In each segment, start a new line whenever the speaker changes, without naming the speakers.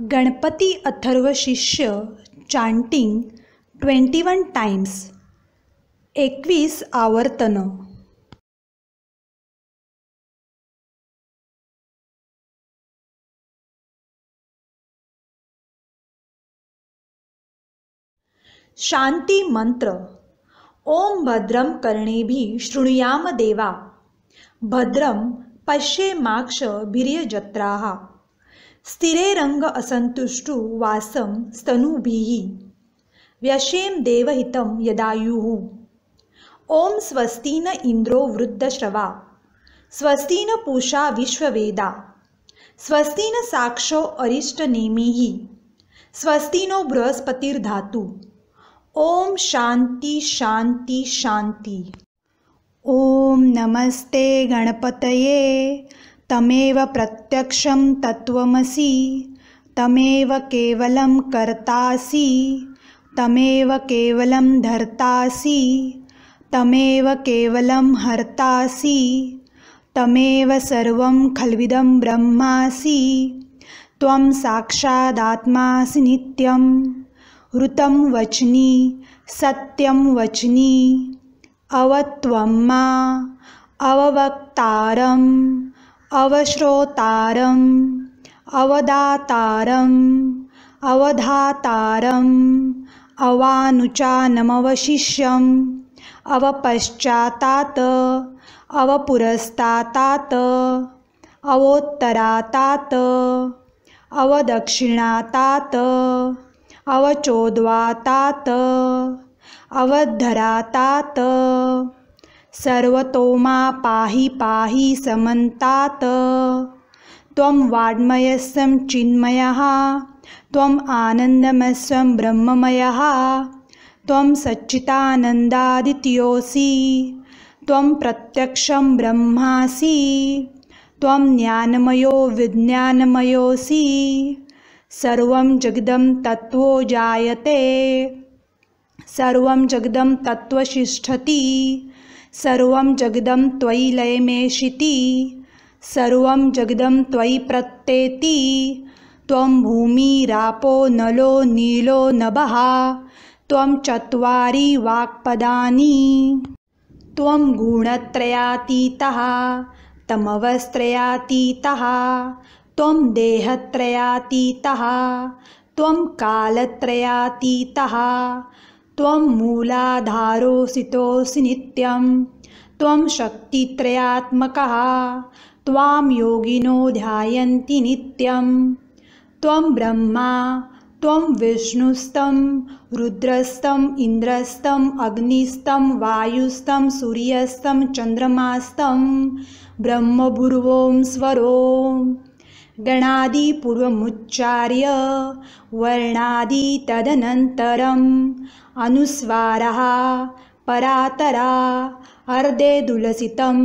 गणपति अथर्व शिष्य chanting twenty वन times एकवीस आवर्तन शांति मंत्र ओम भद्रम कर्णे भी शृणुयाम देवा भद्रम पश्ये माक्ष भीर्यजत्रा स्थिरेरङ्गअसन्तुष्टु वासं स्तनुभिः व्यशेम देवहितं यदायुः ॐ स्वस्ति न इन्द्रो वृद्धश्रवा स्वस्ति न पूषा विश्ववेदा स्वस्ति न साक्षो अरिष्टनेमिः स्वस्ति नो बृहस्पतिर्धातु ॐ शांति शान्ति शान्ति ॐ नमस्ते गणपतये तमेव प्रत्यक्षं तत्त्वमसि तमेव केवलं कर्तासि तमेव केवलं धर्तासि तमेव केवलं हर्तासि तमेव सर्वं खल्विदं ब्रह्मासि त्वं साक्षादात्मासि नित्यं ऋतं वच्नि सत्यं वचनि अवत्वं मा अववक्तारम् अवश्रोतारम् अवदातारम् अवधातारम् अवानुचानमवशिष्यम् अवपश्चातात् अवपुरस्तात् अवोत्तरातात् अवदक्षिणातात् अवचोद्वातात् अवद्धरातात् सर्वतो मा पाहि पाहि समन्तात त्वं वाड्मयस्यं चिन्मयः त्वं आनन्दमस्वं ब्रह्ममयः त्वं सच्चिदानन्दादित्योऽसि त्वं प्रत्यक्षं ब्रह्मासि त्वं ज्ञानमयो विज्ञानमयोऽसि सर्वं जगदं तत्त्वो जायते सर्वं जगदं तत्त्वशिष्ठति सर्वं जगदं त्वयि लयमेषिति सर्वं जगदं त्वयि प्रत्येति भूमिरापो नलो नीलो नभ त्वं चत्वारि वाक्पदानि त्वं गुणत्रयातीतः तमवस्त्रयातीतः त्वं त्वं मूलाधारोऽसितोऽसि नित्यं त्वं शक्तित्रयात्मकः त्वां योगिनो ध्यायन्ति नित्यं त्वं ब्रह्मा त्वं विष्णुस्तं रुद्रस्तम् इन्द्रस्तम् अग्निस्तं वायुस्तं सूर्यस्तं चन्द्रमास्तं ब्रह्मभुर्वों स्वरो गणादिपूर्वमुच्चार्य वर्णादि तदनन्तरम् अनुस्वार परातरा अर्दे दुलसितं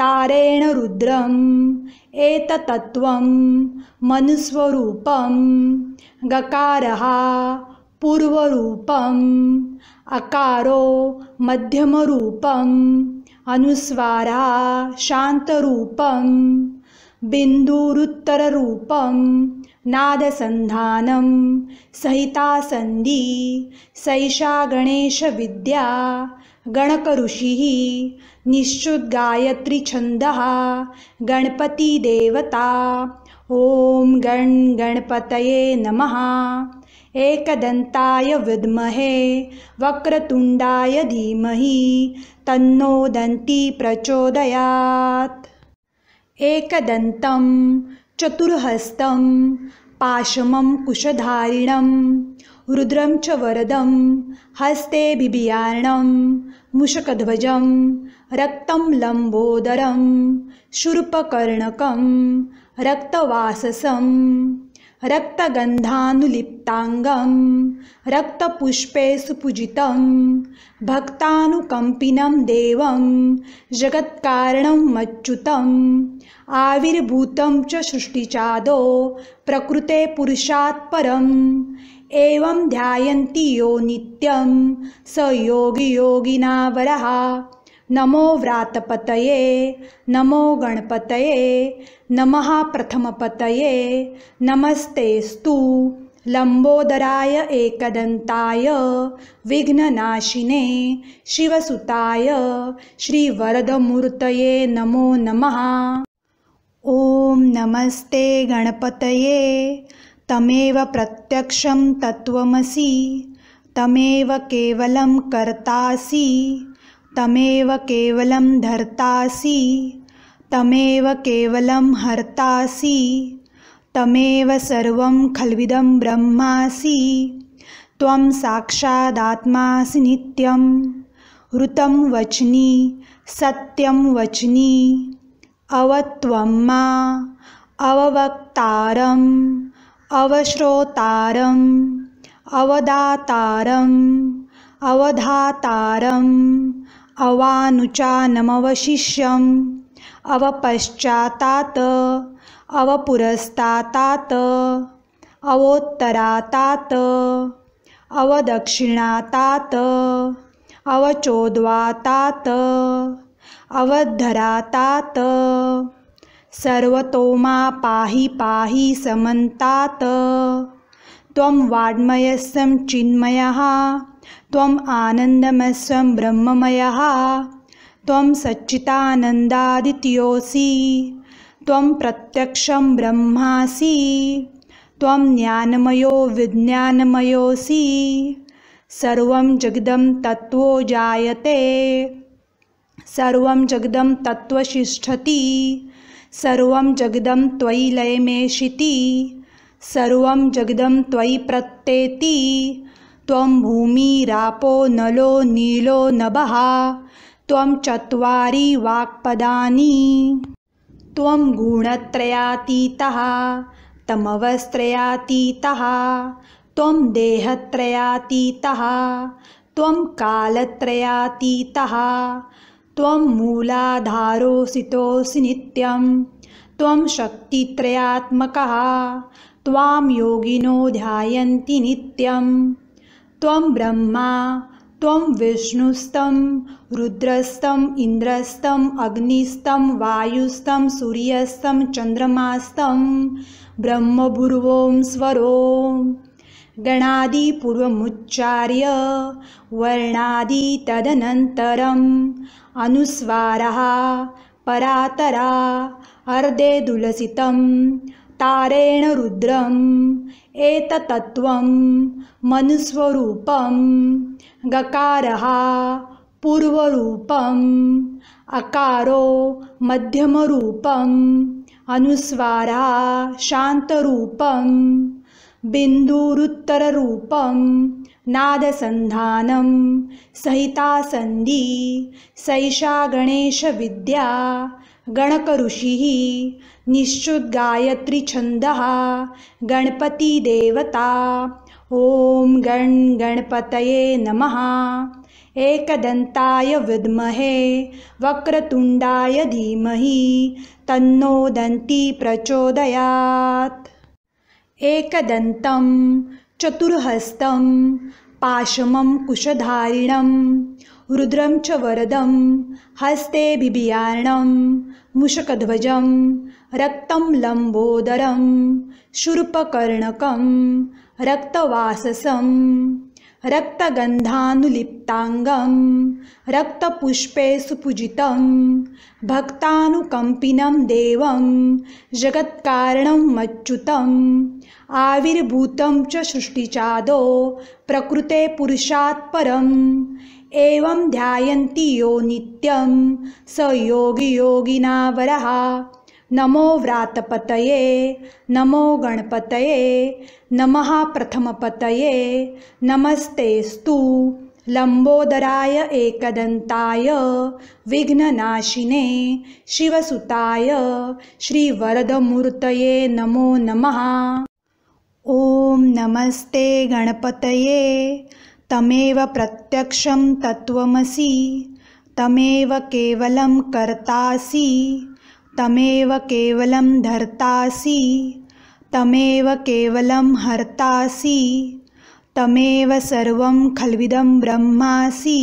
तारेण रुद्रम एततत्त्वं मनुस्व गकार पूर्व अकारो मध्यम अनुस्वारः शान्तरूपम् बिन्दुरुत्तररूपं नादसन्धानं सहितासन्धि सैषा गणेशविद्या गणकऋषिः निश्चिद्गायत्री गणपतिदेवता ॐ गणगणपतये नमः एकदन्ताय विद्महे वक्रतुण्डाय धीमहि तन्नो प्रचोदयात् एकदन्तं चतुर्हस्तं पाशमं कुशधारिणं रुद्रं च वरदं हस्ते बिबियार्णं मुषकध्वजं रक्तं लम्बोदरं शूर्पकर्णकं रक्तवाससम् रक्तगन्धानुलिप्ताङ्गं रक्तपुष्पे सुपूजितं भक्तानुकम्पिनं देवं जगत्कारणं मच्युतम् आविर्भूतं च सृष्टिचादो प्रकृते पुरुषात् परम् एवं ध्यायन्ति यो नित्यं स योगियोगिनावरः नमो व्रातपतये नमो गणपतये नमः प्रथमपतये नमस्ते लम्बोदराय एकदन्ताय विघ्ननाशिने शिवसुताय श्रीवरदमूर्तये नमो नमः ॐ नमस्ते गणपतये तमेव प्रत्यक्षं तत्त्वमसि तमेव केवलं कर्तासि तमेव केवलं धर्तासि तमेव केवलं हर्तासि तमेव सर्वं खल्विदं ब्रह्मासि त्वं साक्षादात्मासि नित्यं ऋतं वच्नि सत्यं वचनि अवत्वं मा अववक्तारम् अवश्रोतारम् अवदातारम् अवधातारम् अवानुचानमवशिष्यम् अवपश्चातात् अवपुरस्तात् अवोत्तरातात् अवदक्षिणातात् अवचोद्वातात् अवद्धरातात् सर्वतोमा पाहि पाहि समन्तात् त्वं वाड्मयस्यं चिन्मयः त्वम् आनन्दमस्वं ब्रह्ममयः त्वं सच्चितानन्दादित्ययोऽसि त्वं प्रत्यक्षं ब्रह्मासि त्वं ज्ञानमयो विज्ञानमयोऽसि सर्वं जगदं तत्त्वो जायते सर्वं जगदं तत्त्वशिष्ठति सर्वं जगदं त्वयि लयमेषिति सर्वं जगदं त्वयि प्रत्येति त्वं भूमिरापो नलो नीलो नभः त्वं चत्वारि वाक्पदानि त्वं गुणत्रयातीतः तमवस्त्रयातीतः त्वं देहत्रयातीतः त्वं कालत्रयातीतः त्वं मूलाधारोऽसितोऽसि नित्यं त्वं शक्तित्रयात्मकः त्वां योगिनो ध्यायन्ति नित्यम् त्वं ब्रह्मा त्वं विष्णुस्तं रुद्रस्तम् इन्द्रस्तम् अग्निस्तं वायुस्तं सूर्यस्तं चन्द्रमास्तं ब्रह्मभुर्वों स्वरो गणादिपूर्वमुच्चार्य वर्णादि तदनन्तरम् अनुस्वारः परातरा अर्धे दुलसितम् तारेण रुद्रम् एततत्त्वं मनुस्वरूपं गकारः पूर्वरूपम् अकारो मध्यमरूपम् अनुस्वारा शान्तरूपं नादसंधान सहिता सहितासन्धि सैषा गणेशविद्या छंद गणपति देवता ओम गण गणपतये नमः एकदन्ताय विमहे वक्रतुंडाय धीमह तन्नो दन्ती प्रचोदयात् एकदन्तं चतुर्हस्तं पाशमं कुशधारिणं रुद्रम च वरदम हस्ते बिबियाणम मुषकध्वजं रक्तं लम्बोदरं शुरुपकर्णकं रक्तवाससं रक्तगन्धानुलिप्ताङ्गं रक्तपुष्पे सुपूजितं भक्तानुकम्पिनं देवं जगत्कारणं मच्युतम् आविर्भूतं च सृष्टिचादो प्रकृते पुरुषात्परम् एवं ध्यायन्ति यो नित्यं स वरः नमो व्रातपतये नमो गणपतये नमः प्रथमपतये नमस्तेऽस्तु लम्बोदराय एकदन्ताय विघ्ननाशिने शिवसुताय श्रीवरदमूर्तये नमो नमः ॐ नमस्ते गणपतये तमेव प्रत्यक्षं तत्त्वमसि तमेव केवलं कर्तासि तमेव केवलं धर्तासि तमेव केवलं हर्तासि तमेव सर्वं खल्विदं ब्रह्मासि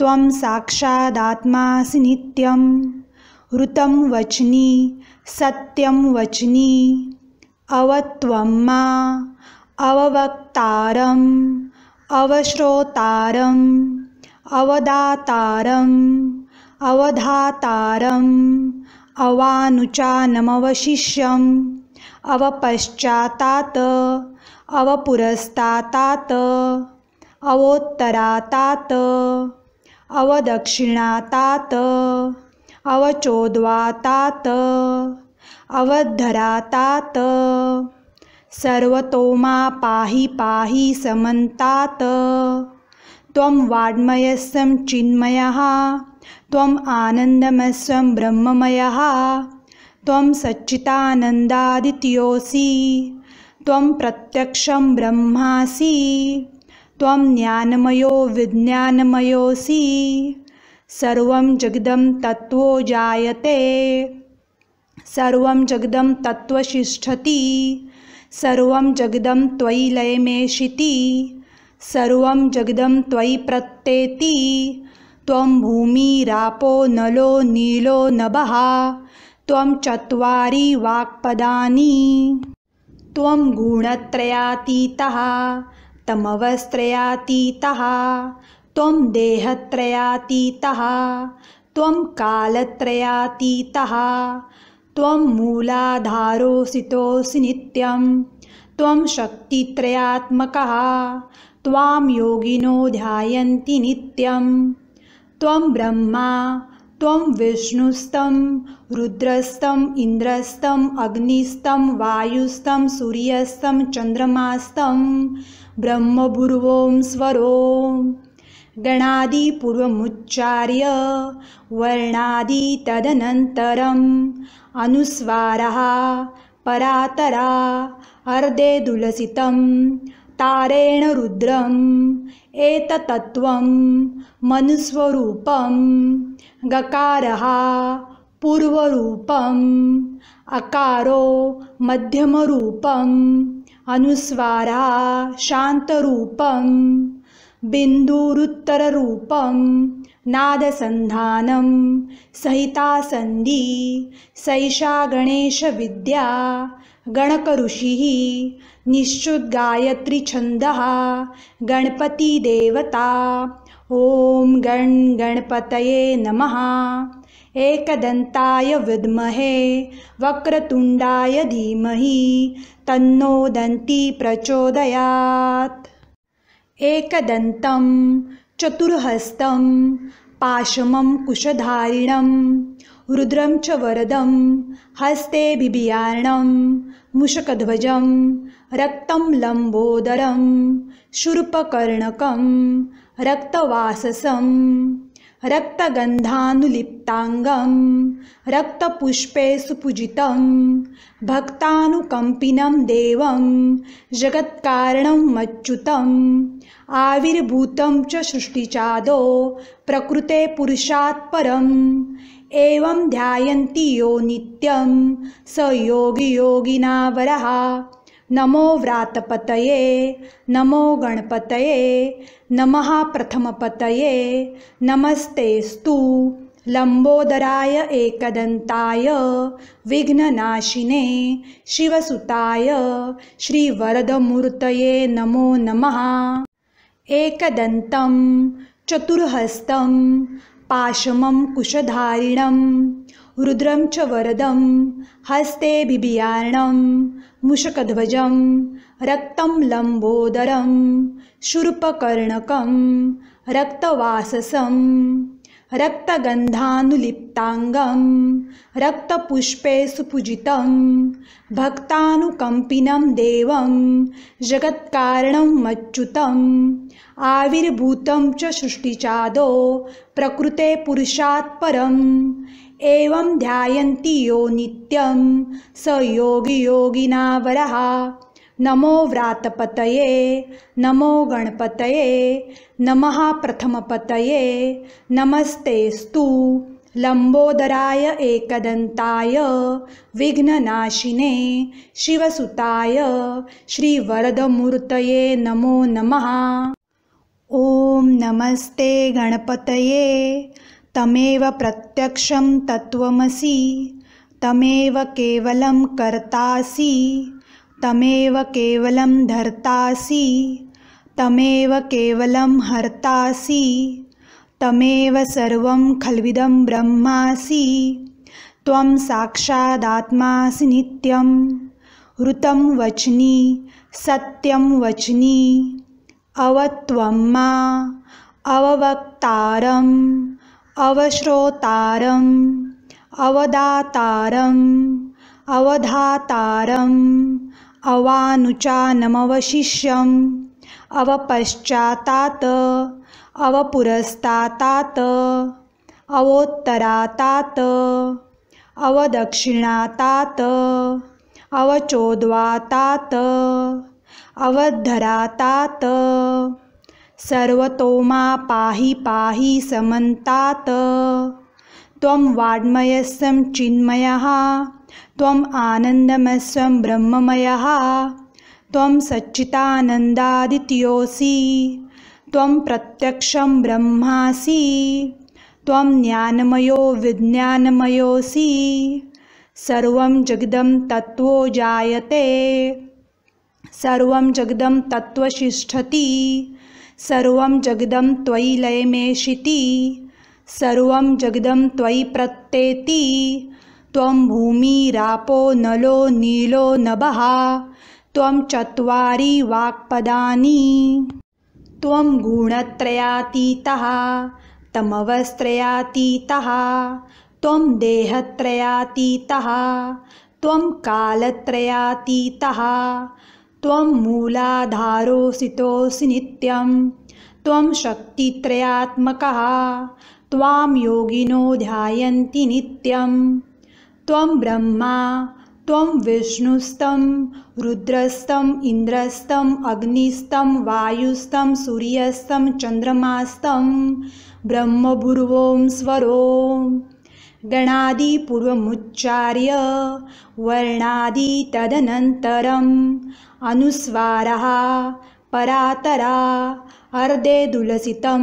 त्वं साक्षादात्मासि नित्यं ऋतं वच्नि सत्यं वचनि अवत्वं मा अववक्तारम् अवश्रोतारम् अवदातारम् अवधातारम् अवानुचानमवशिष्यम् अवपश्चातात् अवपुरस्तात् अवोत्तरातात् अवदक्षिणातात् अवचोद्वातात् अवद्धरातात् सर्वतो मा पाहि पाहि समन्तात त्वं वाड्मयस्यं चिन्मयः त्वं आनन्दमस्वं ब्रह्ममयः त्वं सच्चिदानन्दादित्योऽसि त्वं प्रत्यक्षं ब्रह्मासि त्वं ज्ञानमयो विज्ञानमयोऽसि सर्वं जगदं तत्त्वो जायते सर्वं जगदं तत्त्वशिष्ठति सर्वं जगदं त्वयि लयमेषिति सर्वं जगदं त्वयि प्रत्येति त्वं भूमिरापो नलो नीलो नभः त्वं चत्वारि वाक्पदानि त्वं गुणत्रयातीतः तमवस्त्रयातीतः त्वं देहत्रयातीतः त्वं त्वं मूलाधारोऽसितोऽसि नित्यं त्वं शक्तित्रयात्मकः त्वां योगिनो ध्यायन्ति नित्यं त्वं ब्रह्मा त्वं विष्णुस्तं रुद्रस्तम् इन्द्रस्तम् अग्निस्तं वायुस्तं सूर्यस्तं चन्द्रमास्तं ब्रह्मभुर्वों स्वरोम् गणादिपूर्वमुच्चार्य वर्णादि तदनन्तरम् अनुस्वारः परातरा अर्धे दुलसितं तारेण रुद्रम् एततत्त्वं मनुस्वरूपं गकारः पूर्वरूपम् अकारो मध्यमरूपम् अनुस्वारः शान्तरूपम् बिन्दुरुत्तररूपं नादसन्धानं सहितासन्दी सैषा गणेशविद्या गणकऋषिः निश्चुद्गायत्रीछन्दः गणपतिदेवता ॐ गणगणपतये नमः एकदन्ताय विद्महे वक्रतुण्डाय धीमहि तन्नो प्रचोदयात् एकदन्तं चतुर्हस्तं पाशमं कुशधारिणं रुद्रं च वरदं हस्ते बिबियार्णं मुषकध्वजं रक्तं लम्बोदरं शूर्पकर्णकं रक्तवाससम् रक्तगन्धानुलिप्ताङ्गं रक्तपुष्पे सुपूजितं भक्तानुकम्पिनं देवं जगत्कारणं मच्युतम् आविर्भूतं प्रकृते पुरुषात् परम् एवं ध्यायन्ति यो नित्यं स योगियोगिनावरः नमो व्रातपतये नमो गणपतये नमः प्रथमपतये नमस्तेऽस्तु लम्बोदराय एकदन्ताय विघ्ननाशिने शिवसुताय श्रीवरदमूर्तये नमो नमः एकदन्तं चतुर्हस्तं पाशमं कुशधारिणं रुद्रं च वरदं हस्ते बिबियार्णं मुषकध्वजं रक्तं लम्बोदरं शुरुपकर्णकं रक्तवाससं रक्तगन्धानुलिप्ताङ्गं रक्तपुष्पे सुपूजितं भक्तानुकम्पिनं देवं जगत्कारणं मच्युतम् आविर्भूतं च सृष्टिचादो प्रकृते पुरुषात्परम् एवं ध्यायन्ति यो नित्यं स योगियोगिनावरः नमो व्रातपतये नमो गणपतये नमः प्रथमपतये नमस्तेऽस्तु लम्बोदराय एकदन्ताय विघ्ननाशिने शिवसुताय श्रीवरदमूर्तये नमो नमः ॐ नमस्ते गणपतये तमेव प्रत्यक्षं तत्त्वमसि तमेव केवलं कर्तासि तमेव केवलं धर्तासि तमेव केवलं हर्तासि तमेव सर्वं खल्विदं ब्रह्मासि त्वं साक्षादात्मासि नित्यं ऋतं वच्नि सत्यं वचनि अवत्वं मा अववक्तारम् अवश्रोतारम् अवदातारम् अवधातारम् अवानुचानमवशिष्यम् अवपश्चातात् अवपुरस्तात् अवोत्तरातात् अवदक्षिणातात् अवचोद्वातात् अवद्धरातात् सर्वतो मा पाही पाहि समन्तात त्वं वाड्मयस्यं चिन्मयः त्वम् आनन्दमस्वं ब्रह्ममयः त्वं सच्चिदानन्दादित्योऽसि त्वं प्रत्यक्षं ब्रह्मासि त्वं ज्ञानमयो विज्ञानमयोऽसि सर्वं जगदं तत्त्वो जायते सर्वं जगदं तत्त्वशिष्ठति सर्वं जगदं त्वयि लयमेषिति सर्वं जगदं त्वयि प्रत्येति भूमिरापो नलो नीलो नभः त्वं चत्वारि वाक्पदानि त्वं गुणत्रयातीतः तमवस्त्रयातीतः त्वं त्वं मूलाधारोऽसितोऽसि नित्यं त्वं शक्तित्रयात्मकः त्वां योगिनो ध्यायन्ति नित्यं त्वं ब्रह्मा त्वं विष्णुस्तं रुद्रस्तम् इन्द्रस्तम् अग्निस्तं वायुस्तं सूर्यस्तं चन्द्रमास्तं ब्रह्मभुर्वों स्वरों गणादिपूर्वमुच्चार्य वर्णादि तदनन्तरम् अनुस्वारः परातरा अर्दे दुलसितं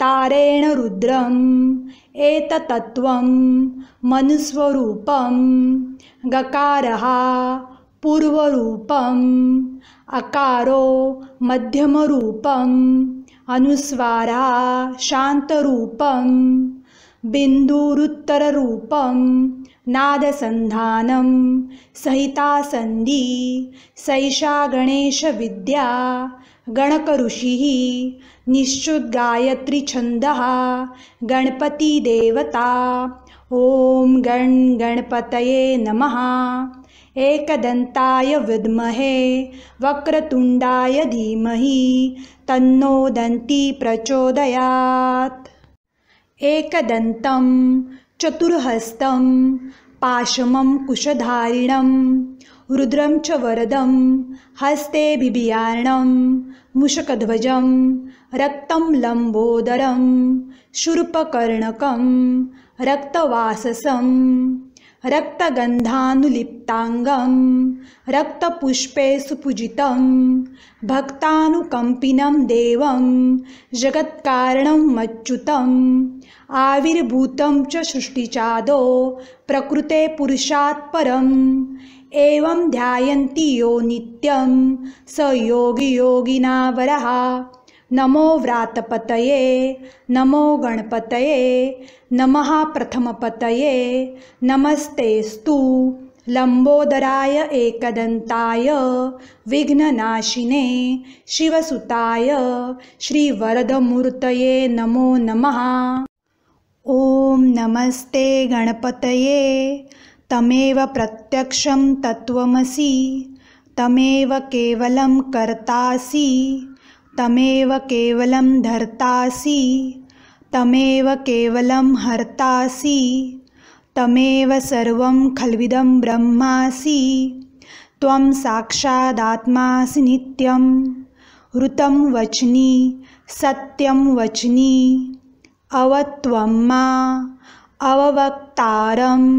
तारेण रुद्रम् एततत्त्वं मनुस्वरूपं गकारः पूर्वरूपम् अकारो मध्यमरूपम् अनुस्वारः शान्तरूपं बिन्दुरुत्तररूपम् नादसन्धानं सहितासन्दी सैषा गणेशविद्या गणकऋषिः निश्चुद्गायत्रिछन्दः गणपतिदेवता ॐ गण् गणगणपतये नमः एकदन्ताय विद्महे वक्रतुण्डाय धीमहि तन्नो प्रचोदयात् एकदन्तं चतुर्हस्तं पाशमं कुशधारिणं रुद्रं च वरदं हस्ते बिबियाणं मुषकध्वजं रक्तं लम्बोदरं शुरुपकर्णकं रक्तवाससम् रक्तगन्धानुलिप्ताङ्गं रक्तपुष्पे सुपूजितं भक्तानुकम्पिनं देवं जगत्कारणं मच्युतम् आविर्भूतं च सृष्टिचादो प्रकृते पुरुषात् परम् एवं ध्यायन्ति यो नित्यं स योगियोगिनावरः नमो व्रातपतये नमो गणपतये नमः प्रथमपतये नमस्तेऽस्तु लम्बोदराय एकदन्ताय विघ्ननाशिने शिवसुताय श्रीवरदमूर्तये नमो नमः ॐ नमस्ते गणपतये तमेव प्रत्यक्षं तत्त्वमसि तमेव केवलं कर्तासि तमेव केवलं धर्तासि तमेव केवलं हर्तासि तमेव सर्वं खल्विदं ब्रह्मासि त्वं साक्षादात्मासि नित्यं ऋतं वच्नि सत्यं वचनि अवत्वं मा अववक्तारम्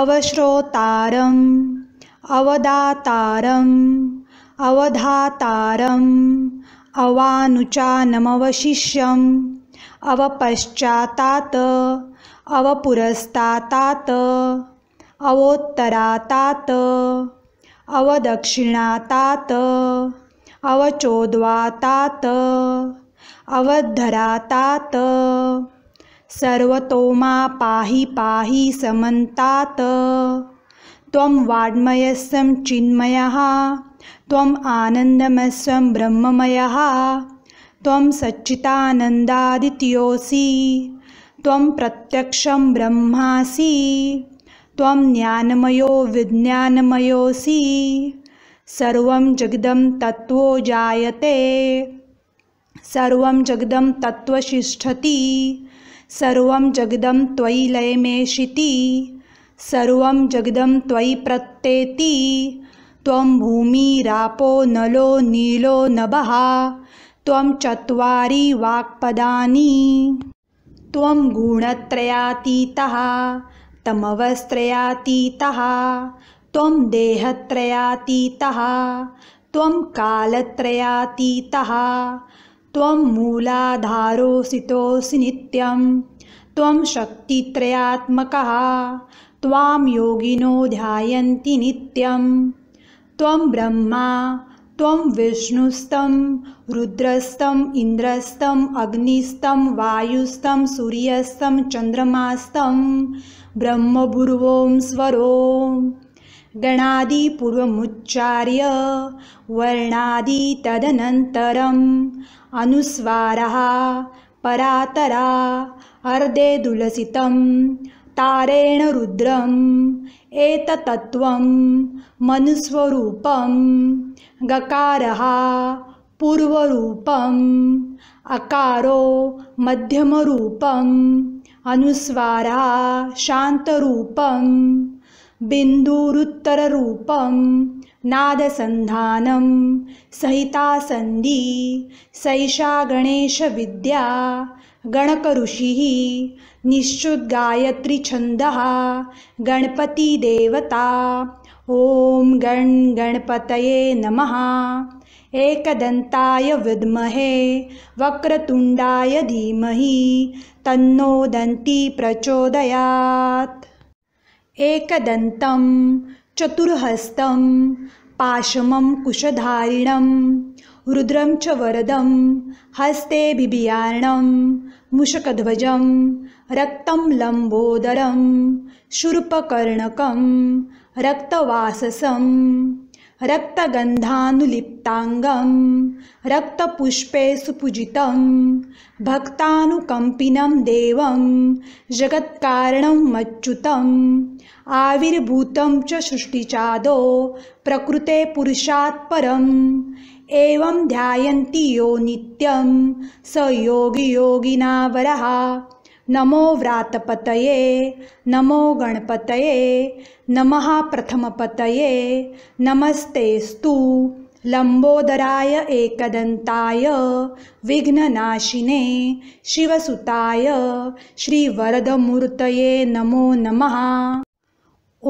अवश्रोतारम् अवदातारम् अवधातारम् अवानुचानमवशिष्यम् अवपश्चातात अवपुरस्तातात अवोत्तरातात अवदक्षिणातात अवचोद्वातात अवधरातात सर्वतो मा पाहि समन्तात त्वं वाड्मयस्सं चिन्मयः त्वम् आनन्दमस्वं ब्रह्ममयः त्वं सच्चिदानन्दादित्योऽसि त्वं प्रत्यक्षं ब्रह्मासि त्वं ज्ञानमयो विज्ञानमयोऽसि सर्वं जगदं तत्त्वो जायते सर्वं जगदं तत्त्वशिष्ठति सर्वं जगदं त्वयि लयमेशिति सर्वं जगदं त्वयि प्रत्येति त्वं भूमिरापो नलो नीलो नभः त्वं चत्वारि वाक्पदानि त्वं गुणत्रयातीतः तमवस्त्रयातीतः त्वं देहत्रयातीतः त्वं कालत्रयातीतः त्वं मूलाधारोऽसितोऽसि नित्यं त्वं शक्तित्रयात्मकः त्वां योगिनो ध्यायन्ति नित्यम् त्वं ब्रह्मा त्वं विष्णुस्तं रुद्रस्तम् इन्द्रस्तम् अग्निस्तं वायुस्तं सूर्यस्तं चन्द्रमास्तं ब्रह्मभुर्वों स्वरो गणादिपूर्वमुच्चार्य वर्णादि तदनन्तरम् अनुस्वारः परातरा दुलसितं तारेण रुद्रम् एतत्त्वं मनुस्वरूपं गकारः पूर्वरूपम् अकारो मध्यमरूपम् अनुस्वारः शान्तरूपं बिन्दुरुत्तररूपं नादसन्धानं सहितासन्धि सैषा गणेशविद्या गणकऋषिः निश्चुद्गायत्रीछन्दः गणपतिदेवता ॐ गण् गणपतये नमः एकदन्ताय विद्महे वक्रतुण्डाय धीमहि तन्नो दन्ती प्रचोदयात् एकदन्तं चतुर्हस्तं पाशमं कुशधारिणम् रुद्रं च वरदं हस्ते बिबियार्णं मुषकध्वजं रक्तं लम्बोदरं शुरुपकर्णकं रक्तवाससं रक्तगन्धानुलिप्ताङ्गं रक्तपुष्पे सुपूजितं भक्तानुकम्पिनं देवं जगत्कारणं मच्युतम् आविर्भूतं च सृष्टिचादो प्रकृते पुरुषात्परम् एवं ध्यायन्ति यो नित्यं स योगियोगिनावरः नमो व्रातपतये नमो गणपतये नमः प्रथमपतये नमस्तेऽस्तु लम्बोदराय एकदन्ताय विघ्ननाशिने शिवसुताय श्रीवरदमूर्तये नमो नमः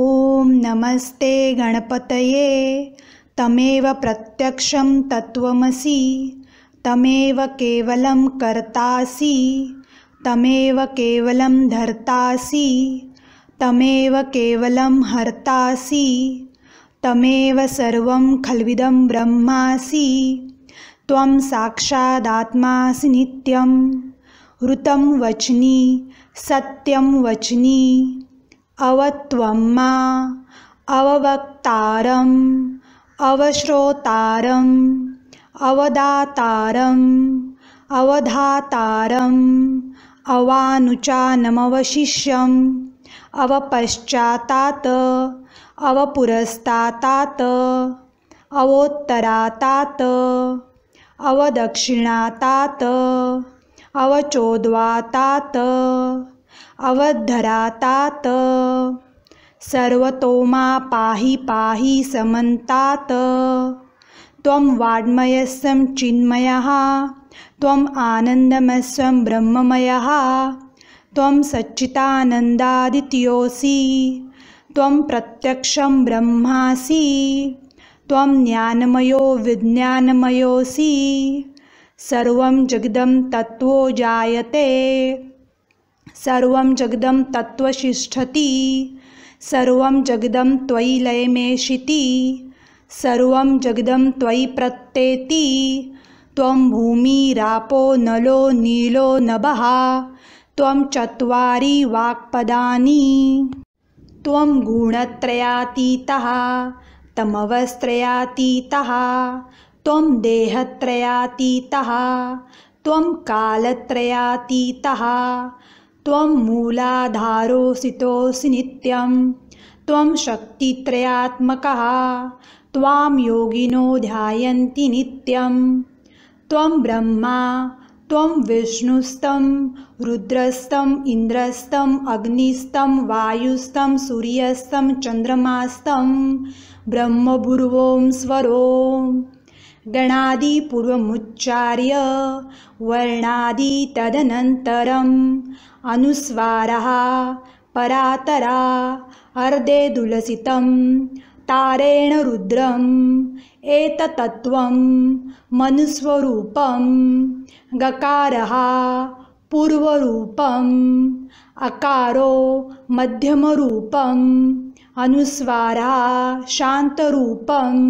ॐ नमस्ते गणपतये तमेव प्रत्यक्षं तत्त्वमसि तमेव केवलं कर्तासि तमेव केवलं धर्तासि तमेव केवलं हर्तासि तमेव सर्वं खल्विदं ब्रह्मासि त्वं साक्षादात्मासि नित्यं ऋतं वच्नि सत्यं वचनि अवत्वं मा अववक्तारम् अवश्रोतारम् अवदातारम् अवधातारम् अवानुचानमवशिष्यम् अवपश्चातात् अवपुरस्तात् अवोत्तरातात् अवदक्षिणातात् अवचोद्वातात् अवद्धरातात् सर्वतोमा पाहि पाहि समन्तात त्वं वाड्मयस्सं चिन्मयः त्वम् आनन्दमस्वं ब्रह्ममयः त्वं सच्चिदानन्दादित्योऽसि त्वं प्रत्यक्षं ब्रह्मासि त्वं ज्ञानमयो विज्ञानमयोऽसि सर्वं जगदं तत्त्वो जायते सर्वं जगदं तत्त्वशिष्ठति सर्वं जगदं त्वयि लयमेषिति सर्वं जगदं त्वयि प्रत्येति त्वं भूमिरापो नलो नीलो नभ त्वं चत्वारि वाक्पदानि त्वं गुणत्रयातीतः तमवस्त्रयातीतः त्वं देहत्रयातीतः त्वं कालत्रयातीतः त्वं मूलाधारोऽसितोऽसि नित्यं त्वं शक्तित्रयात्मकः त्वां योगिनो ध्यायन्ति नित्यं त्वं ब्रह्मा त्वं विष्णुस्तं रुद्रस्तम् इन्द्रस्तम् अग्निस्तं वायुस्तं सूर्यस्तं चन्द्रमास्तं ब्रह्मभुर्वों स्वरो गणादिपूर्वमुच्चार्य वर्णादि तदनन्तरम् अनुस्वारः परातरा अर्धे दुलसितं तारेण रुद्रम् एततत्त्वं मनुस्वरूपं गकारः पूर्वरूपम् अकारो मध्यमरूपम् अनुस्वारः शान्तरूपम्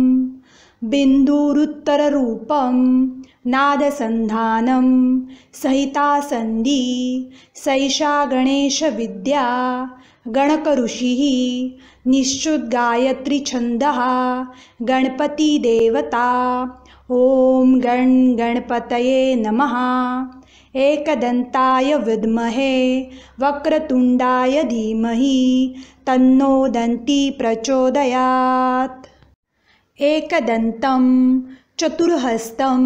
बिन्दुरुत्तररूपं नादसन्धानं सहितासन्धि सैषा गणेशविद्या गणकऋषिः निश्चुद्गायत्री गणपतिदेवता ॐ गणपतये नमः एकदन्ताय विद्महे वक्रतुण्डाय धीमहि तन्नो प्रचोदयात् एकदन्तं चतुर्हस्तं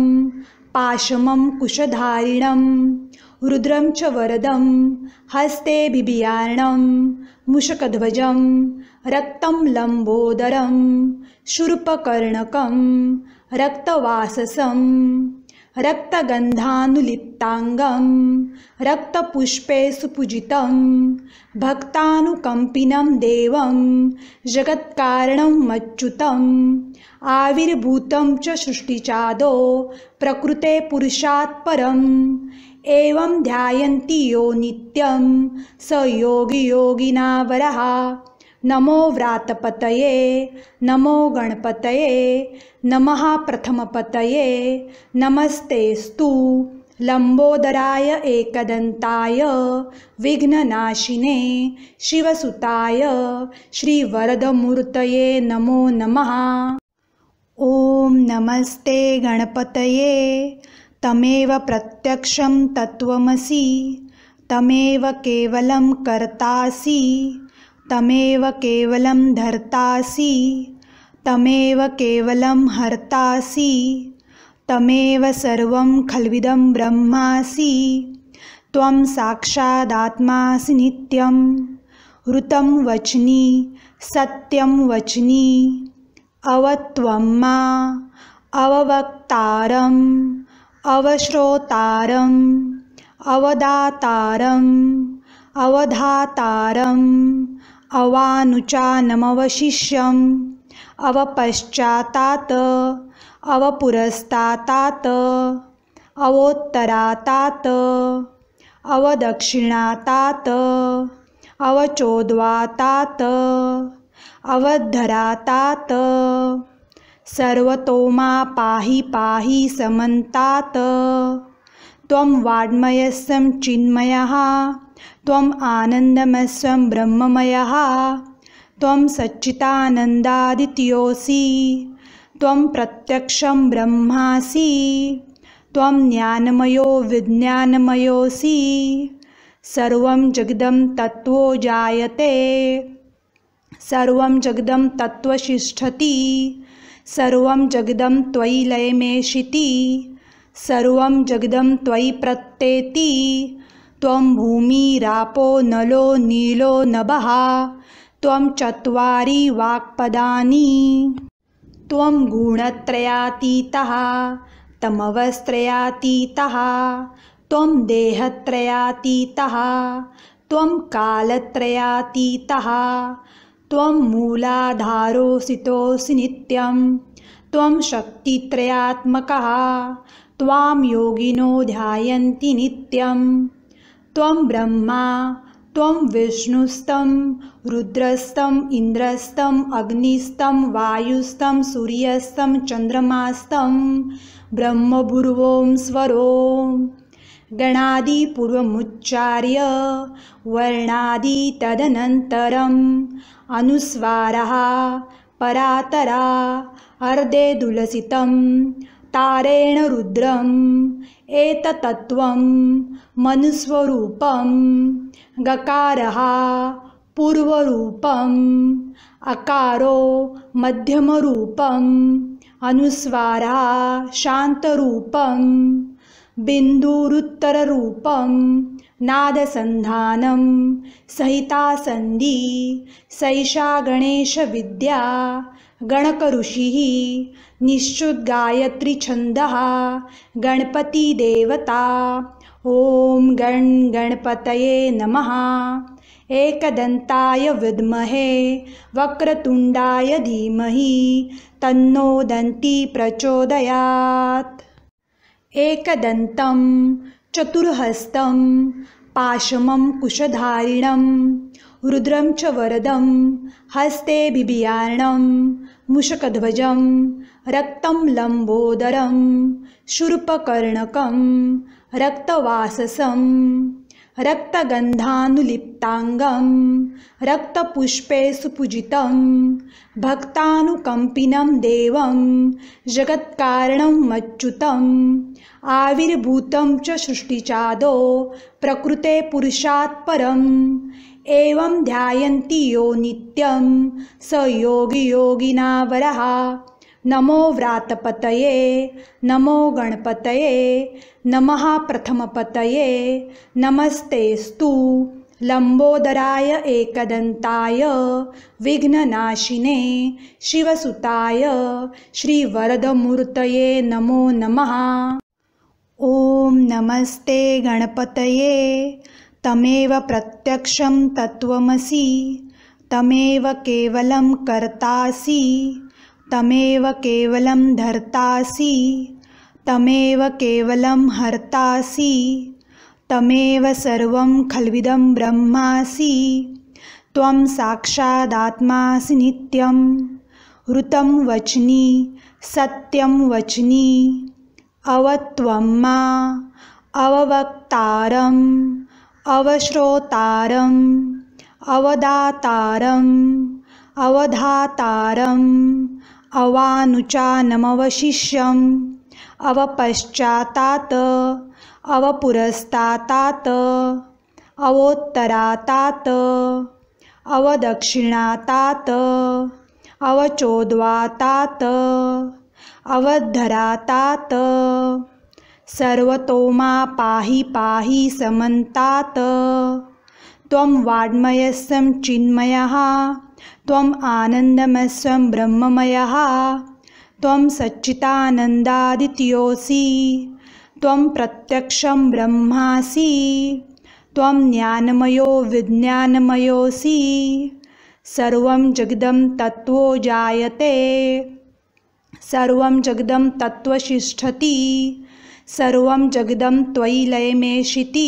पाशमं कुशधारिणं रुद्रं च वरदं हस्ते बिबियार्णं मुषकध्वजं रक्तं लम्बोदरं शूर्पकर्णकं रक्तवाससम् रक्तगन्धानुलिप्ताङ्गं रक्तपुष्पे सुपूजितं भक्तानुकम्पिनं देवं जगत्कारणं मच्युतम् आविर्भूतं च सृष्टिचादो प्रकृते पुरुषात्परम् एवं ध्यायन्ति यो नित्यं स योगियोगिनावरः नमो व्रातपतये नमो गणपतये नमः प्रथमपतये नमस्ते स्तु लम्बोदराय एकदन्ताय विघ्ननाशिने शिवसुताय श्रीवरदमूर्तये नमो नमः ॐ नमस्ते गणपतये तमेव प्रत्यक्षं तत्त्वमसि तमेव केवलं कर्तासि तमेव केवलं धर्तासि तमेव केवलं हर्तासि तमेव सर्वं खल्विदं ब्रह्मासि त्वं साक्षादात्मासि नित्यं ऋतं वच्नि सत्यं वचनि अवत्वं मा अववक्तारम् अवश्रोतारम् अवदातारम् अवधातारम् अवानुचा अवानुचानमवशिष्यम् अवपश्चातात अवपुरस्तातात अवोत्तरातात अवदक्षिणातात अवचोद्वातात अवधरातात सर्वतोमा पाहि पाहि समन्तात त्वं वाड्मयस्सं चिन्मयः त्वम् आनन्दमस्वं ब्रह्ममयः त्वं सच्चितानन्दादितीयोऽसि त्वं प्रत्यक्षं ब्रह्मासि त्वं ज्ञानमयो विज्ञानमयोऽसि सर्वं जगदं तत्त्वो जायते सर्वं जगदं तत्त्वशिष्ठति सर्वं जगदं त्वयि लयमेषिति सर्वं जगदं त्वयि प्रत्येति त्वं भूमिरापो नलो नीलो नभः त्वं चत्वारि वाक्पदानि त्वं गुणत्रयातीतः तमवस्त्रयातीतः त्वं देहत्रयातीतः त्वं कालत्रयातीतः त्वं मूलाधारोऽसितोऽसि नित्यं त्वं शक्तित्रयात्मकः त्वां योगिनो ध्यायन्ति नित्यम् त्वं ब्रह्मा त्वं विष्णुस्तं रुद्रस्तम् इन्द्रस्तम् अग्निस्तं वायुस्तं सूर्यस्तं चन्द्रमास्तं ब्रह्मभुर्वों स्वरों गणादिपूर्वमुच्चार्य वर्णादि तदनन्तरम् अनुस्वारः परातरा अर्धे दुलसितम् तारेण रुद्रम् एतत्त्वं मनुस्वरूपं गकारः पूर्वरूपम् अकारो मध्यमरूपम् अनुस्वारः शान्तरूपं बिन्दुरुत्तररूपं नादसन्धानं सहितासन्धि सैषा गणेशविद्या गणकऋषिः गणपति गणपतिदेवता ओम गण गणपत नमः एकदन्ताय विमहे वक्रतुंडाय धीमह तन्नो दंती प्रचोदयात एक चतुर्हस्त पाशमं कुशधारिण रुद्रम च वरदम हस्ते बिबियाणम मुषकध्वजं रक्तं लम्बोदरं शुरुपकर्णकं रक्तवाससं रक्तगन्धानुलिप्ताङ्गं रक्तपुष्पे सुपूजितं भक्तानुकम्पिनं देवं जगत्कारणं मच्चुतं आविर्भूतं च सृष्टिचादो प्रकृते पुरुषात्परम् एवं ध्यायन्ति यो नित्यं स वरः नमो व्रातपतये नमो गणपतये नमः प्रथमपतये नमस्ते लम्बोदराय एकदन्ताय विघ्ननाशिने शिवसुताय श्रीवरदमूर्तये नमो नमः ॐ नमस्ते गणपतये तमेव प्रत्यक्षं तत्त्वमसि तमेव केवलं कर्तासि तमेव केवलं धर्तासि तमेव केवलं हर्तासि तमेव सर्वं खल्विदं ब्रह्मासि त्वं साक्षादात्मासि नित्यं ऋतं वच्नि सत्यं वचनि अवत्वं मा अववक्तारम् अवश्रोतारम् अवदातारम् अवधातारम् अवानुचानमवशिष्यम् अवपश्चातात् अवपुरस्तात् अवोत्तरातात् अवदक्षिणातात् अवचोद्वातात् अवद्धरातात् सर्वतो मा पाहि पाहि समन्तात त्वं वाड्मयस्यं चिन्मयः त्वम् आनन्दमस्यं ब्रह्ममयः त्वं सच्चिदानन्दादित्योऽसि त्वं प्रत्यक्षं ब्रह्मासि त्वं ज्ञानमयो विज्ञानमयोऽसि सर्वं जगदं तत्त्वो जायते सर्वं जगदं तत्त्वशिष्ठति सर्वं जगदं त्वयि लयमेषिति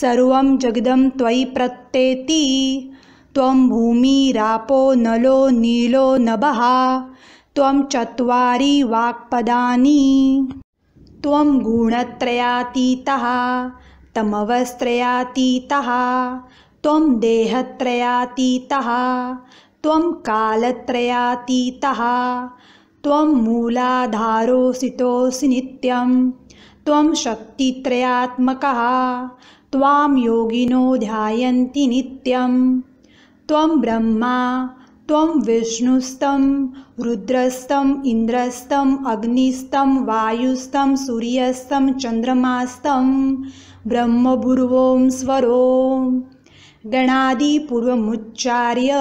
सर्वं जगदं त्वयि प्रत्येति त्वं भूमिरापो नलो नीलो नभः त्वं चत्वारि वाक्पदानि त्वं गुणत्रयातीतः तमवस्त्रयातीतः त्वं देहत्रयातीतः त्वं कालत्रयातीतः त्वं मूलाधारोऽसितोऽसि नित्यं त्वं शक्तित्रयात्मकः त्वां योगिनो ध्यायन्ति नित्यं त्वं ब्रह्मा त्वं विष्णुस्तं रुद्रस्तम् इन्द्रस्तम् अग्निस्तं वायुस्तं सूर्यस्तं चन्द्रमास्तं ब्रह्मभुर्वों स्वरों गणादिपूर्वमुच्चार्य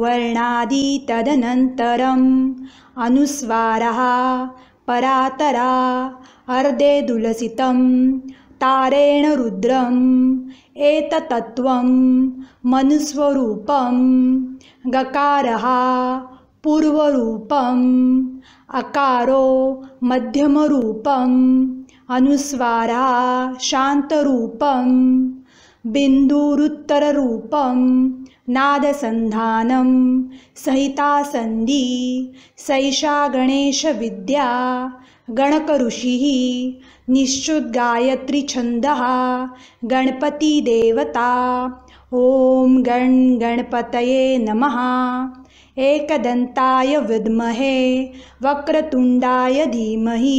वर्णादि तदनन्तरम् अनुस्वारः परातरा अर्धे दुलसितं तारेण रुद्रम् एततत्त्वं मनुस्वरूपं गकारः पूर्वरूपम् अकारो मध्यमरूपम् अनुस्वारः शान्तरूपं बिन्दुरुत्तररूपं नादसन्धानं सहितासन्दी सैषा गणेशविद्या गणकऋषिः निश्चिद्गायत्री गणपतिदेवता ॐ गण् गणपतये नमः एकदन्ताय विद्महे वक्रतुण्डाय धीमहि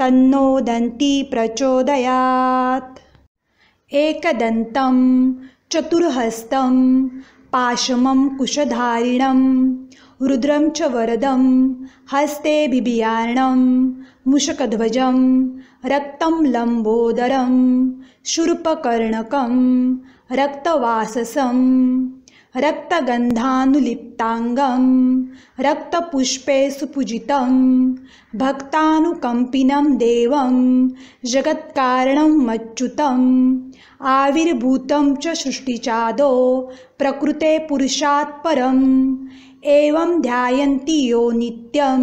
तन्नो दन्ती प्रचोदयात् एकदन्तं चतुर्हस्तं पाशमं कुशधारिणं रुद्रं च वरदं हस्ते बिबियार्णं मुषकध्वजं रक्तं लम्बोदरं शूर्पकर्णकं रक्तवाससं रक्तगन्धानुलिप्ताङ्गं रक्तपुष्पे सुपूजितं भक्तानुकम्पिनं देवं जगत्कारणं मच्युतम् आविर्भूतं च सृष्टिचादो प्रकृते परम् एवं ध्यायन्ति यो नित्यं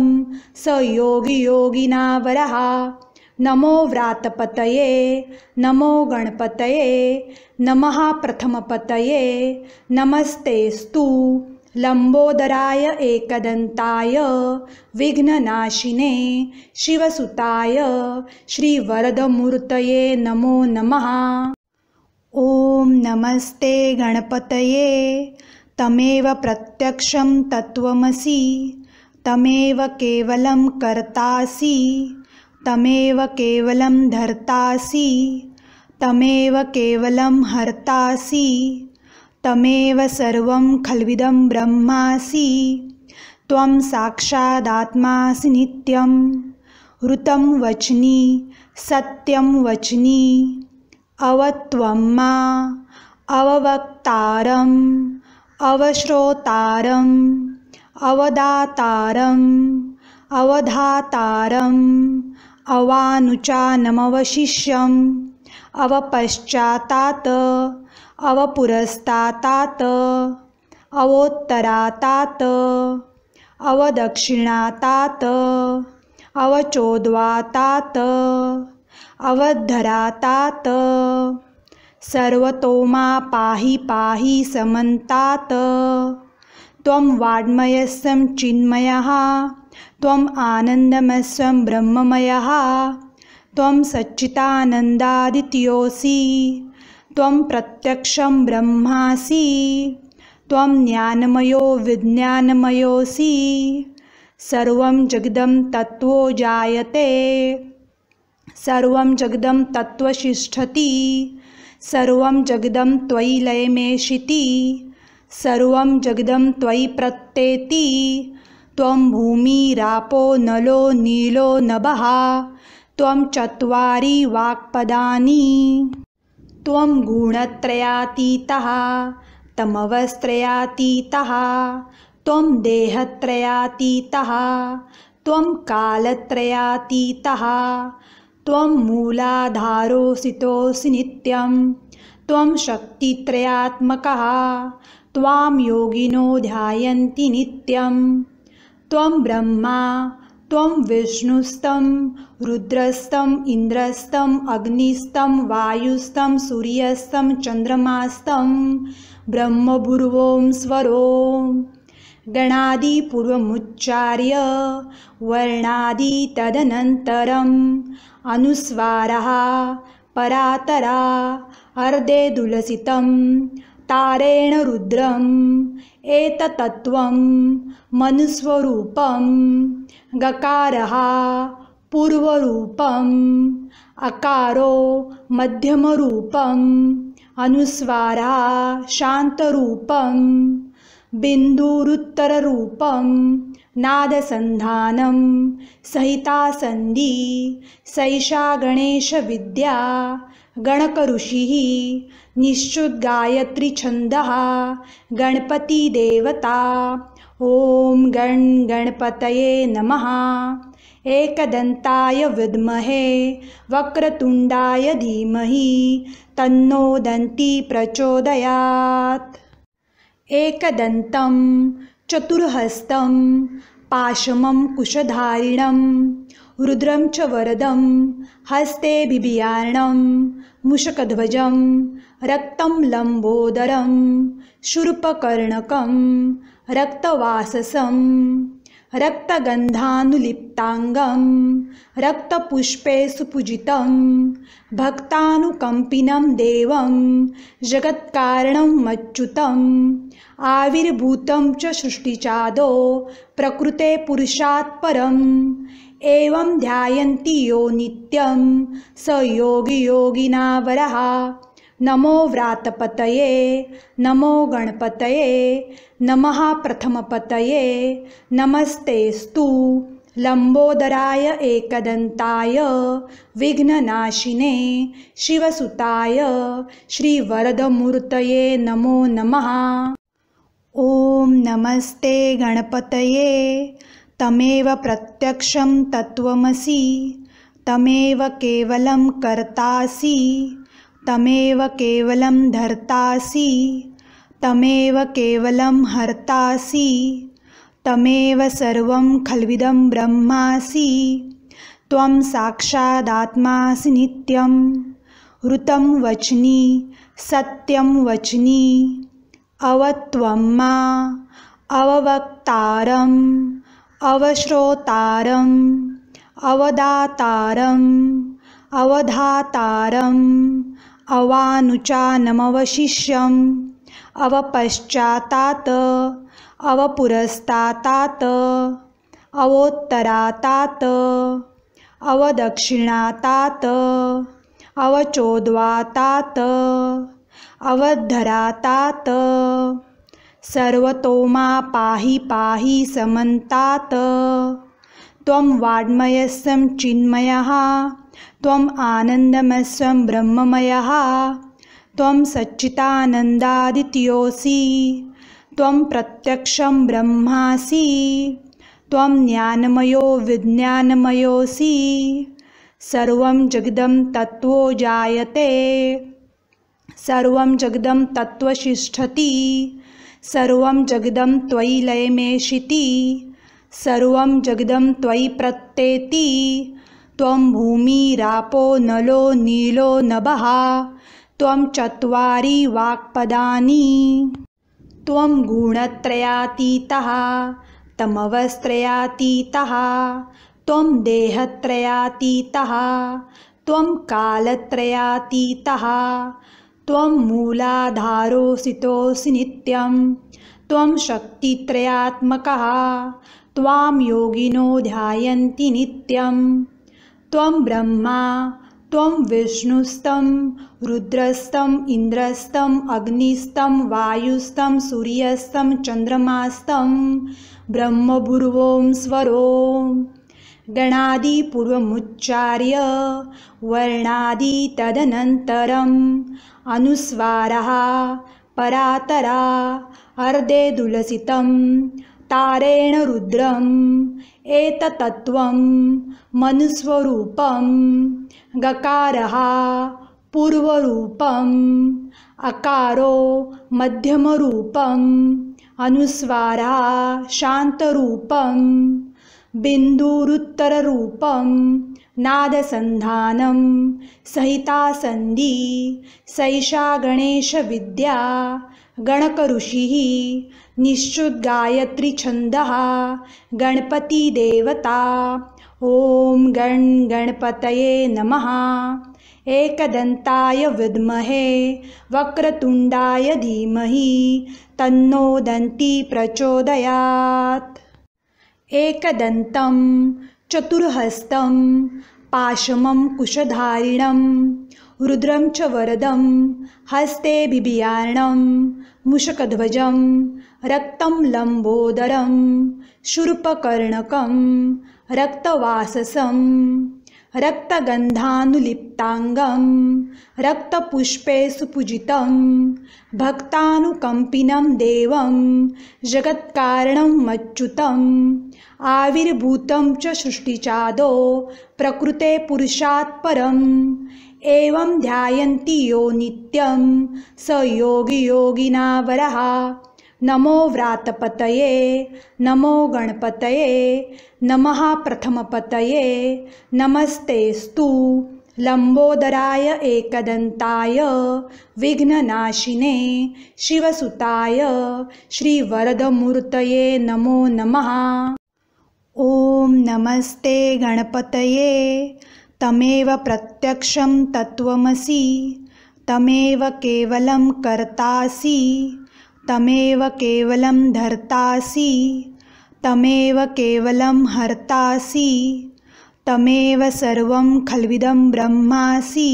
स योगियोगिनावरः नमो व्रातपतये नमो गणपतये नमः प्रथमपतये नमस्ते स्तु लम्बोदराय एकदन्ताय विघ्ननाशिने शिवसुताय श्रीवरदमूर्तये नमो नमः ॐ नमस्ते गणपतये तमेव प्रत्यक्षं तत्त्वमसि तमेव केवलं कर्तासि तमेव केवलं धर्तासि तमेव केवलं हर्तासि तमेव सर्वं खल्विदं ब्रह्मासि त्वं साक्षादात्मासि नित्यं ऋतं वच्नि सत्यं वचनि अवत्वं मा अववक्तारम् अवश्रोतारम् अवदातारम् अवधातारम् अवानुचानमवशिष्यम् अवपश्चातात् अवपुरस्तात अवोत्तरातात् अवदक्षिणातात् अवचोद्वातात् अवद्धरातात् सर्वतोमा पाहि पाहि समन्तात् त्वं वाङ्मयस्सं चिन्मयः त्वम् आनन्दमस्वं ब्रह्ममयः त्वं प्रत्यक्ष ब्रह्मासी प्रत्यक्षं ब्रह्मासि त्वं ज्ञानमयो विज्ञानमयोऽसि सर्वं जगदं तत्त्वो जायते सर्व जगदम तत्त्वशिष्ठति सर्व जगदम त्वयि लयमेशिति सर्व जगदम त्वयि प्रत्येती त्वं भूमिरापो नलो नीलो नभः त्वं चत्वारि वाक्पदानि त्वं गुणत्रयातीतः तमवस्त्रयातीतः त्वं देहत्रयातीतः त्वं कालत्रयातीतः त्वं मूलाधारोऽसितोऽसि नित्यं त्वं शक्तित्रयात्मकः त्वां योगिनो ध्यायन्ति नित्यम् त्वं ब्रह्मा त्वं विष्णुस्तं रुद्रस्तम् इन्द्रस्तम् अग्निस्तं वायुस्तं सूर्यस्तं चन्द्रमास्तं ब्रह्मभुर्वों स्वरो गणादिपूर्वमुच्चार्य वर्णादि तदनन्तरम् अनुस्वारः परातरा अर्धे दुलसितम् तारेण रुद्रम् एततत्त्वं मनुस्वरूपं गकारः पूर्वरूपम् अकारो मध्यमरूपम् अनुस्वारा शान्तरूपं बिन्दुरुत्तररूपं सहिता सहितासन्धि सैषा गणेशविद्या छंद गणपति देवता ओम गण गणपत नमः एकदन्ताय विमहे वक्रतुंडाय धीमह तन्नो दंती प्रचोदयात एक चतुर्हस्तं पाशम कुशधारिणम् रुद्रं च वरदं हस्ते बिबियार्णं मुषकध्वजं रक्तं लम्बोदरं शुरुपकर्णकं रक्तवाससं रक्तगन्धानुलिप्ताङ्गं रक्तपुष्पे सुपूजितं भक्तानुकम्पिनं देवं जगत्कारणं मच्युतम् आविर्भूतं च सृष्टिचादो प्रकृते पुरुषात्परम् एवं ध्यायन्ति यो नित्यं स वरः नमो व्रातपतये नमो गणपतये नमः प्रथमपतये नमस्तेस्तु लम्बोदराय एकदन्ताय विघ्ननाशिने शिवसुताय श्रीवरदमूर्तये नमो नमः ॐ नमस्ते गणपतये तमेव प्रत्यक्षं तत्त्वमसि तमेव केवलं कर्तासि तमेव केवलं धर्तासि तमेव केवलं हर्तासि तमेव सर्वं खल्विदं ब्रह्मासि त्वं साक्षादात्मासि नित्यं ऋतं वच्नि सत्यं वच्नि अवत्वं मा अववक्तारम् अवश्रोतारम् अवदातारम् अवधातारम् अवानुचानमवशिष्यम् अवपश्चातात् अवपुरस्तात् अवोत्तरातात् अवदक्षिणातात् अवचोद्वातात् अवद्धरातात् सर्वतोमा पाही पाही समन्तात त्वं वाड्मयस्वं चिन्मयः त्वम् आनन्दमस्वं ब्रह्ममयः त्वं सच्चिदानन्दादित्योऽसि त्वं प्रत्यक्षं ब्रह्मासि त्वं ज्ञानमयो विज्ञानमयोऽसि सर्वं जगदं तत्त्वो जायते सर्वं जगदं तत्त्वतिष्ठति सर्व जगदम त्वयि लयमेषिति सर्वं जगदं त्वयि प्रत्येति त्वं भूमिरापो नलो नीलो नभ त्वं चत्वारि वाक्पदानि गुणत्रयातीतः तमवस्त्रयातीतः त्वं देहत्रयातीतः त्वं कालत्रयातीतः त्वं मूलाधारोऽसितोऽसि नित्यं त्वं शक्तित्रयात्मकः त्वां योगिनो ध्यायन्ति नित्यं त्वं ब्रह्मा त्वं विष्णुस्तं रुद्रस्तम् इन्द्रस्तम् अग्निस्तं वायुस्तं सूर्यस्तं चन्द्रमास्तं ब्रह्मभुर्वों स्वरो गणादिपूर्वमुच्चार्य वर्णादि तदनन्तरम् अनुस्वारः परातरा अर्दे दुलसितं तारेण रुद्रम् एतत्त्वं मनुस्वरूपं गकारः पूर्वरूपम् अकारो मध्यमरूपम् अनुस्वारः शान्तरूपं बिन्दुरुत्तररूपम् नादसन्धानं सहितासन्दी सैषा गणेशविद्या गणकऋषिः निश्चिद्गायत्री गणपतिदेवता ॐ गण् गणगणपतये नमः एकदन्ताय विद्महे वक्रतुण्डाय धीमहि तन्नो दन्ती प्रचोदयात् एकदन्तं चतुर्हस्तं पाशमं कुशधारिणं रुद्रं च वरदं हस्ते बिबियार्णं मुषकध्वजं रक्तं लम्बोदरं शुरुपकर्णकं रक्तवाससं रक्तगन्धानुलिप्ताङ्गं रक्तपुष्पे सुपूजितं भक्तानुकम्पिनं देवं जगत्कारणं मच्युतम् आविर्भूतं च सृष्टिचादो प्रकृते परम् एवं ध्यायन्ति यो नित्यं स वरः नमो व्रातपतये नमो गणपतये नमः प्रथमपतये नमस्ते स्तु लम्बोदराय एकदन्ताय विघ्ननाशिने शिवसुताय श्रीवरदमूर्तये नमो नमः ॐ नमस्ते गणपतये तमेव प्रत्यक्षं तत्त्वमसि तमेव केवलं कर्तासि तमेव केवलं धर्तासि तमेव केवलं हर्तासि तमेव सर्वं खल्विदं ब्रह्मासि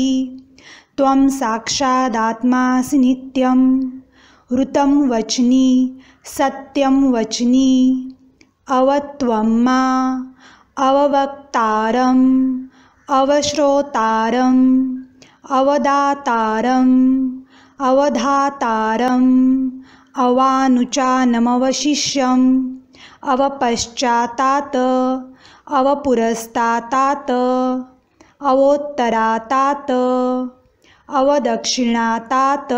त्वं साक्षादात्मासि नित्यं ऋतं वचनि सत्यं वचनि अवत्त्वं मा अववक्तारम् अवश्रोतारम् अवदातारम् अवधातारम् अवानुचानमवशिष्यम् अवपश्चातात् अवपुरस्तात् अवोत्तरातात् अवदक्षिणातात्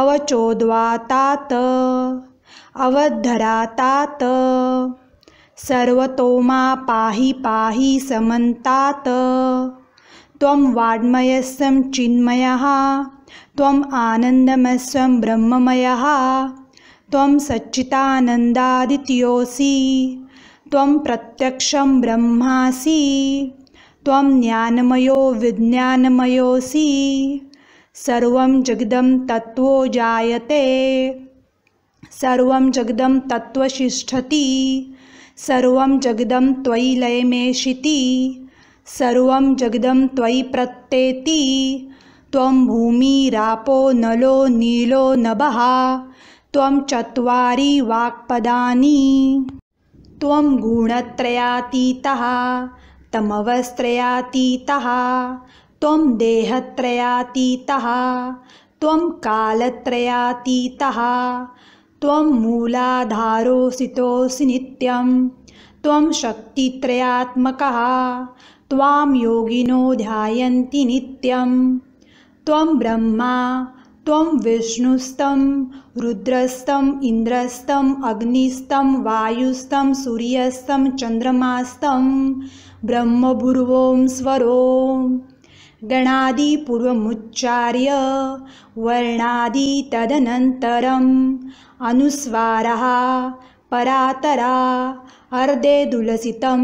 अवचोद्वातात् अवद्धरातात् सर्वतोमा पाहि पाहि समन्तात् त्वं वाङ्मयस्य चिन्मयः आनंदम आनन्दमस्वं ब्रह्ममय त्वं सच्चितानन्दादित्योऽसि त्वं प्रत्यक्षं ब्रह्मासि त्वं ज्ञानमयो विज्ञानमयोसी सर्व जगदम तत्व जायते सर्व जगदम तत्वशिष्ठति सर्व जगदम त्वयि लयमेशिति सर्व जगदम त्वयि प्रत्येति त्वं भूमिरापो नलो नीलो नभः त्वं चत्वारि वाक्पदानि त्वं गुणत्रयातीतः तमवस्त्रयातीतः त्वं देहत्रयातीतः त्वं कालत्रयातीतः त्वं मूलाधारोऽसितोऽसि नित्यं त्वं शक्तित्रयात्मकः त्वां योगिनो ध्यायन्ति नित्यम् त्वं ब्रह्मा त्वं विष्णुस्तं रुद्रस्तम् इन्द्रस्तं अग्निस्तं वायुस्तं सूर्यस्तं चन्द्रमास्तं ब्रह्मभुर्वों स्वरो गणादिपूर्वमुच्चार्य वर्णादि तदनन्तरम् अनुस्वारः परातरा अर्धे दुलसितं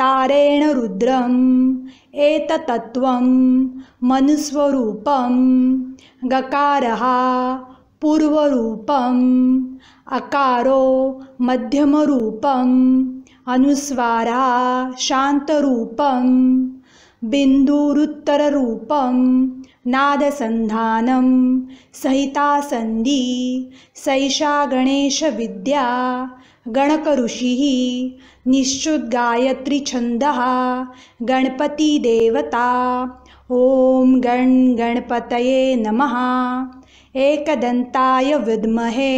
तारेण रुद्रम् एतत्त्वं मनुस्वरूपं गकारः पूर्वरूपम् अकारो मध्यमरूपम् अनुस्वारः शान्तरूपं बिन्दुरुत्तररूपं नादसन्धानं सहितासन्धि सैषा गणेशविद्या गणकऋषिः निश्चुद्गायत्रीछन्दः गणपतिदेवता ॐ गण गणपतये नमः एकदन्ताय विद्महे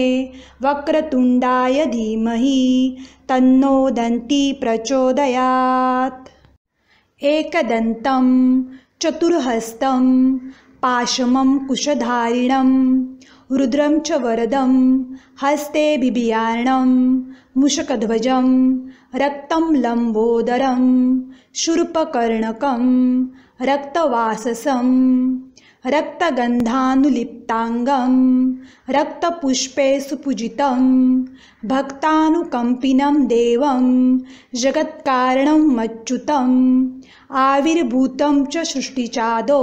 वक्रतुण्डाय धीमहि तन्नो दन्ती प्रचोदयात् एकदन्तं चतुर्हस्तं पाशमं कुशधारिणं रुद्रम च वरदं हस्ते बिबियार्णं मुषकध्वजं रक्तं लम्बोदरं शुर्पकर्णकं रक्तवाससं रक्तगन्धानुलिप्ताङ्गं रक्तपुष्पे सुपूजितं भक्तानुकम्पिनं देवं जगत्कारणं मच्युतम् आविर्भूतं च सृष्टिचादो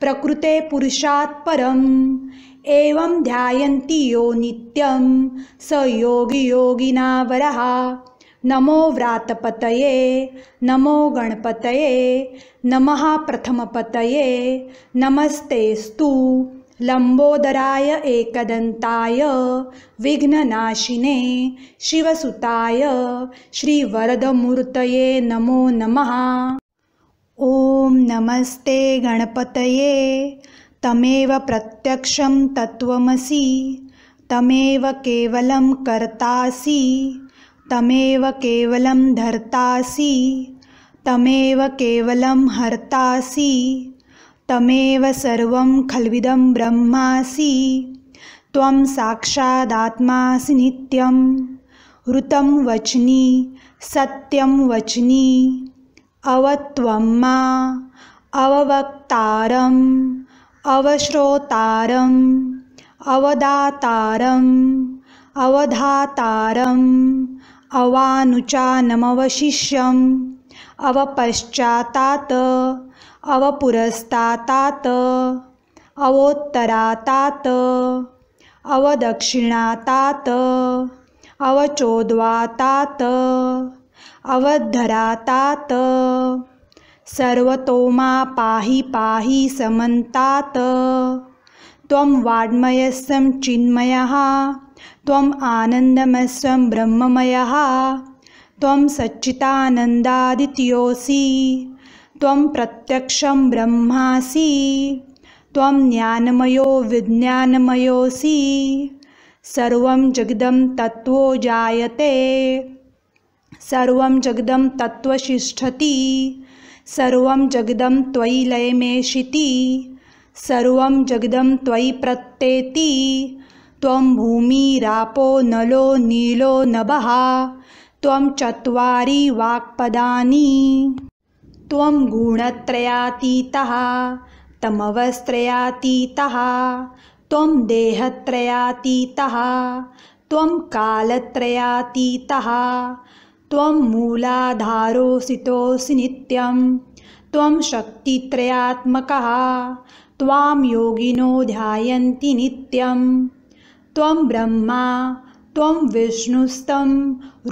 प्रकृते पुरुषात्परम् एवं ध्यायन्ति यो नित्यं स वरः नमो व्रातपतये नमो गणपतये नमः प्रथमपतये नमस्ते लम्बोदराय एकदन्ताय विघ्ननाशिने शिवसुताय श्रीवरदमूर्तये नमो नमः ॐ नमस्ते गणपतये तमेव प्रत्यक्ष तत्वसी तमेव कवल कर्तासि तमेव केवलं धर्तासि तमेव केवलं हर्तासि तमेव सर्वं खल्विदं ब्रह्मासि त्वं साक्षादात्मासि नित्यं ऋतं वचनि सत्यं वचनि अववक्तारम् अवश्रोतारम् अवदातारम् अवधातारम् अवानुचानमवशिष्यम् अवपश्चातात् अवपुरस्तात् अवोत्तरातात् अवदक्षिणातात् अवचोद्वातात् अवद्धरातात् सर्वतोमा पाही पाही समन्तात त्वं वाड्मयस्यं चिन्मयः त्वं आनन्दमस्सं ब्रह्ममयः त्वं सच्चिदानन्दादित्योऽसि त्वं प्रत्यक्षं ब्रह्मासि त्वं ज्ञानमयो विज्ञानमयोऽसि सर्वं जगदं तत्त्वो जायते सर्वं जगदं तत्त्वशिष्ठति सर्वं जगदं त्वयि लयमेषिति सर्वं जगदं त्वयि प्रत्येति त्वं भूमिरापो नलो नीलो नभः त्वं चत्वारि वाक्पदानि त्वं गुणत्रयातीतः तमवस्त्रयातीतः त्वं त्वं मूलाधारोऽसितोऽसि नित्यं त्वं शक्तित्रयात्मकः त्वां योगिनो ध्यायन्ति नित्यं त्वं ब्रह्मा त्वं विष्णुस्तं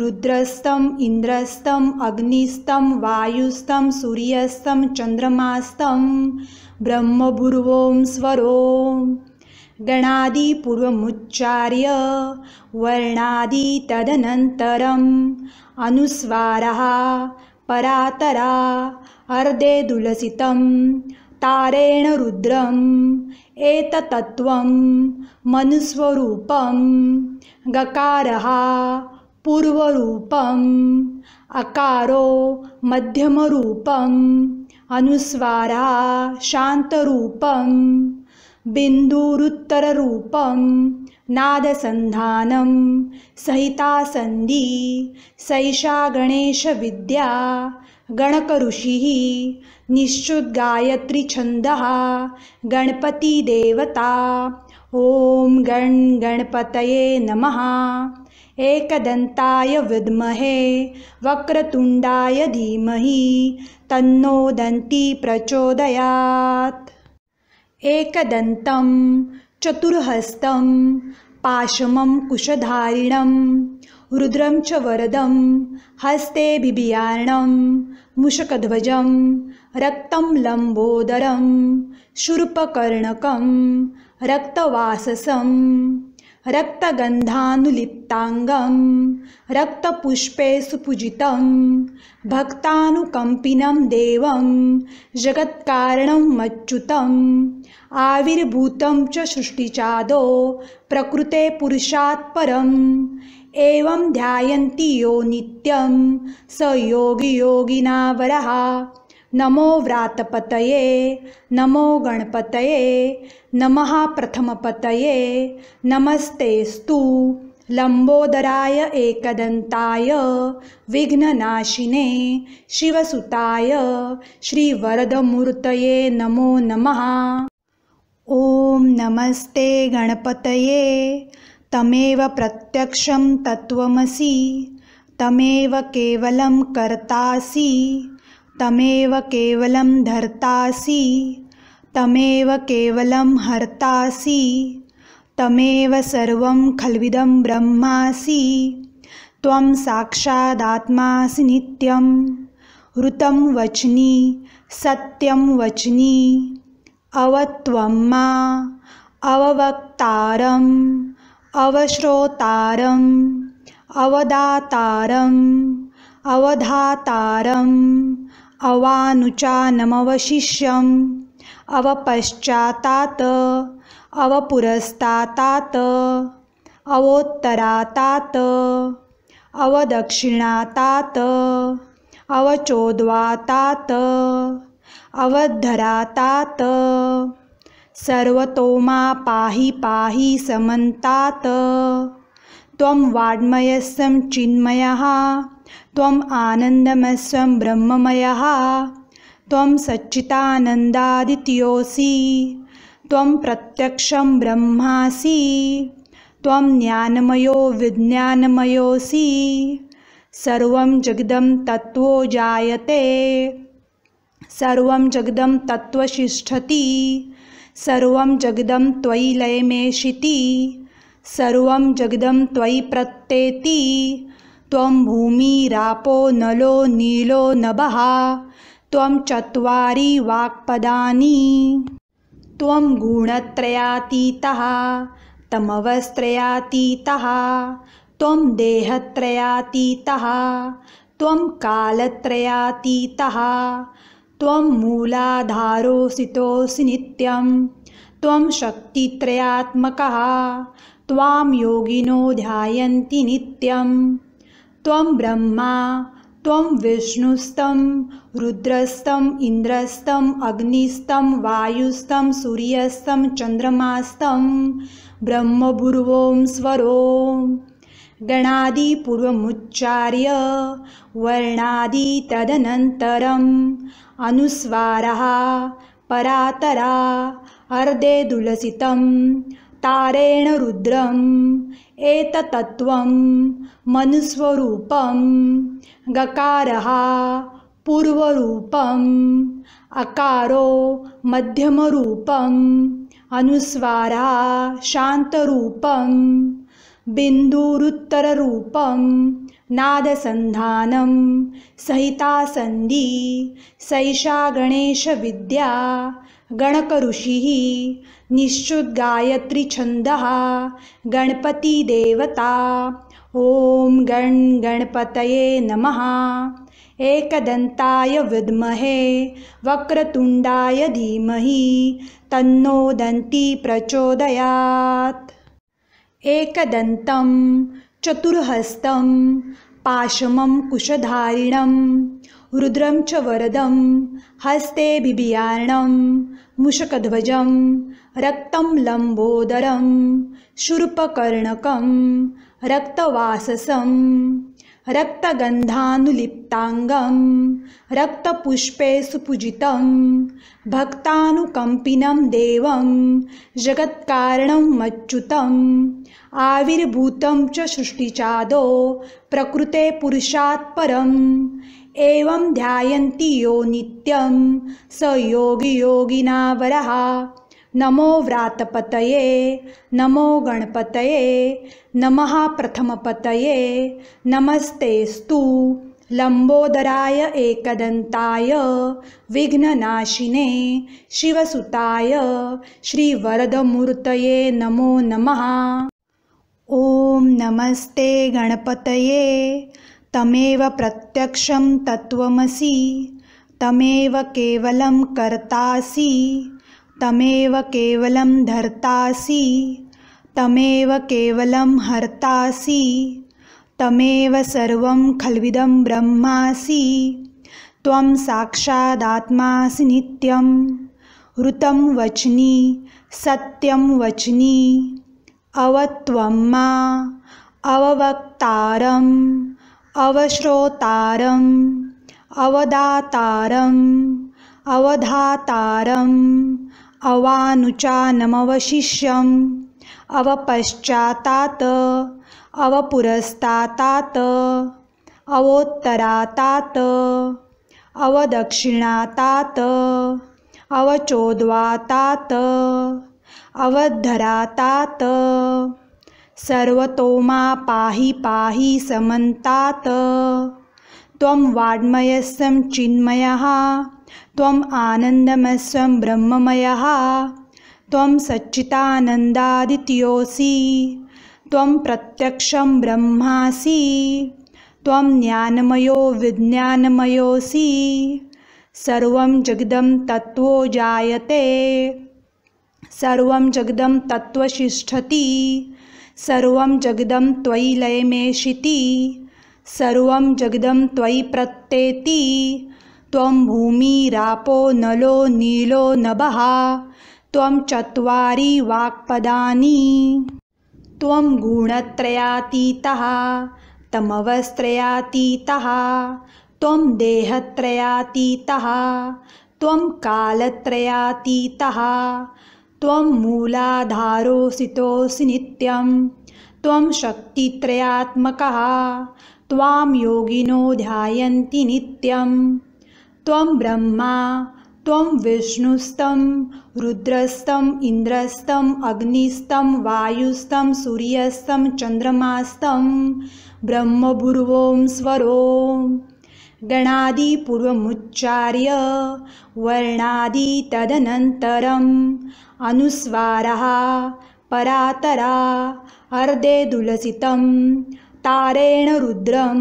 रुद्रस्तम् इन्द्रस्तम् अग्निस्तं वायुस्तं सूर्यस्तं चन्द्रमास्तं ब्रह्मभुर्वों स्वरो गणादिपूर्वमुच्चार्य वर्णादि तदनन्तरम् अनुस्वार परातरा अर्दे दुलसितं तारेण रुद्रम् एततत्त्वं मनुस्व गकार पूर्व अकारो मध्यमरूपम् अनुस्वारः शान्तरूपं बिन्दुरुत्तररूपम् नादसन्धानं सहितासन्दी सैषा गणेशविद्या गणकऋषिः निश्चुद्गायत्री गणपतिदेवता ॐ गण् गणगणपतये नमः एकदन्ताय विद्महे वक्रतुण्डाय धीमहि तन्नो प्रचोदयात् एकदन्तं चतुर्हस्तं पाशमं कुशधारिणं रुद्रं च वरदं हस्तेऽभिबियाणं मुषकध्वजं रक्तं लम्बोदरं शुर्पकर्णकं रक्तवाससं रक्तगन्धानुलिप्ताङ्गं रक्तपुष्पे सुपूजितं भक्तानुकम्पिनं देवं जगत्कारणं मच्युतम् आविर्भूतं च सृष्टिचादो प्रकृते पुरुषात् परम् एवं ध्यायन्ति यो नित्यं स योगियोगिनावरः नमो व्रातपतये नमो गणपतये नमः प्रथमपतये नमस्तेऽस्तु लम्बोदराय एकदन्ताय विघ्ननाशिने शिवसुताय श्रीवरदमूर्तये नमो नमः ॐ नमस्ते गणपतये तमेव प्रत्यक्षं तत्त्वमसि तमेव केवलं कर्तासि तमेव केवलं धर्तासि तमेव केवलं हर्तासि तमेव सर्वं खल्विदं ब्रह्मासि त्वं साक्षादात्मासि नित्यं ऋतं वच्नि सत्यं वचनि अवत्वं मा अववक्तारम् अवश्रोतारम् अवदातारम् अवधातारम् अवानुचानमवशिष्यम् अवपश्चातात् अवपुरस्तात् अवोत्तरातात् अवदक्षिणातात् अवचोद्वातात् अवद्धरातात् सर्वतोमा पाहि पाहि समन्तात् त्वं वाङ्मयस्य चिन्मयः त्वम् आनन्दमस्वं ब्रह्ममयः त्वं सच्चिदानन्दादित्ययोऽसि त्वं प्रत्यक्षं ब्रह्मासि त्वं ज्ञानमयो विज्ञानमयोऽसि सर्वं जगदं तत्त्वो जायते सर्वं जगदं तत्त्वशिष्ठति सर्वं जगदं त्वयि लयमेषिति सर्वं जगदं त्वयि प्रत्येति त्वं भूमिरापो नलो नीलो नभः त्वं चत्वारि वाक्पदानि त्वं गुणत्रयातीतः तमवस्त्रयातीतः त्वं देहत्रयातीतः त्वं कालत्रयातीतः त्वं मूलाधारोऽसितोऽसि नित्यं त्वं शक्तित्रयात्मकः त्वां योगिनो ध्यायन्ति नित्यम् त्वं ब्रह्मा त्वं विष्णुस्तं रुद्रस्तम् इन्द्रस्तम् अग्निस्तं वायुस्तं सूर्यस्तं चन्द्रमास्तं ब्रह्मभुर्वों स्वरो गणादिपूर्वमुच्चार्य तदनन्तरम् अनुस्वारः परातरा अर्धे दुलसितं तारेण रुद्रम् एतत्त्वं मनुस्वरूपं गकारः पूर्वरूपम् अकारो मध्यमरूपम् अनुस्वारा शान्तरूपं बिन्दुरुत्तररूपं नादसन्धानं सहितासन्धि सैषा गणेशविद्या गणकऋषिः निश्चुद्गायत्रीछन्दः गणपतिदेवता ॐ गण गणपतये नमः एकदन्ताय विद्महे वक्रतुण्डाय धीमहि तन्नो दन्ती प्रचोदयात् एकदन्तं चतुर्हस्तं पाशमं कुशधारिणं रुद्रं च वरदं हस्ते बिबियार्णं मुषकध्वजं रक्तं लम्बोदरं शुरुपकर्णकं रक्तवाससं रक्तगन्धानुलिप्ताङ्गं रक्तपुष्पे सुपूजितं भक्तानुकम्पिनं देवं जगत्कारणं मच्युतम् आविर्भूतं च सृष्टिचादो प्रकृते पुरुषात्परम् एवं ध्यायन्ति यो नित्यं स वरः नमो व्रातपतये नमो गणपतये नमः प्रथमपतये नमस्तेस्तु लम्बोदराय एकदन्ताय विघ्ननाशिने शिवसुताय श्रीवरदमूर्तये नमो नमः ॐ नमस्ते गणपतये तमेव प्रत्यक्षं तत्त्वमसि तमेव केवलं कर्तासि तमेव केवलं धर्तासि तमेव केवलं हर्तासि तमेव सर्वं खल्विदं ब्रह्मासि त्वं साक्षादात्मासि नित्यं ऋतं वच्नि सत्यं वचनि अवत्वं मा अववक्तारम् अवश्रोतारम् अवदातारम् अवधातारम् अवानुचानमवशिष्यम् अवपश्चातात् अवपुरस्तात् अवोत्तरातात् अवदक्षिणातात् अवचोद्वातात् अवद्धरातात् सर्वतोमा मा पाहि पाहि समन्तात त्वं वाड्मयस्यं चिन्मयः त्वं आनन्दमस्यं ब्रह्ममयः त्वं सच्चिदानन्दादित्योऽसि त्वं प्रत्यक्षं ब्रह्मासि त्वं ज्ञानमयो विज्ञानमयोऽसि सर्वं जगदं तत्त्वो जायते सर्वं जगदं तत्त्वशिष्ठति सर्वं जगदं त्वयि लयमेषिति सर्वं जगदं त्वयि प्रत्येति त्वं भूमिरापो नलो नीलो नभः त्वं चत्वारि वाक्पदानि त्वं गुणत्रयातीतः तमवस्त्रयातीतः त्वं देहत्रयातीतः त्वं त्वं मूलाधारोऽसितोऽसि नित्यं त्वं शक्तित्रयात्मकः त्वां योगिनो ध्यायन्ति नित्यं त्वं ब्रह्मा त्वं विष्णुस्तं रुद्रस्तम् इन्द्रस्तम् अग्निस्तं वायुस्तं सूर्यस्तं चन्द्रमास्तं ब्रह्मभुर्वों स्वरो गणादिपूर्वमुच्चार्य वर्णादि तदनन्तरम् अनुस्वारः परातरा अर्धे दुलसितं तारेण रुद्रम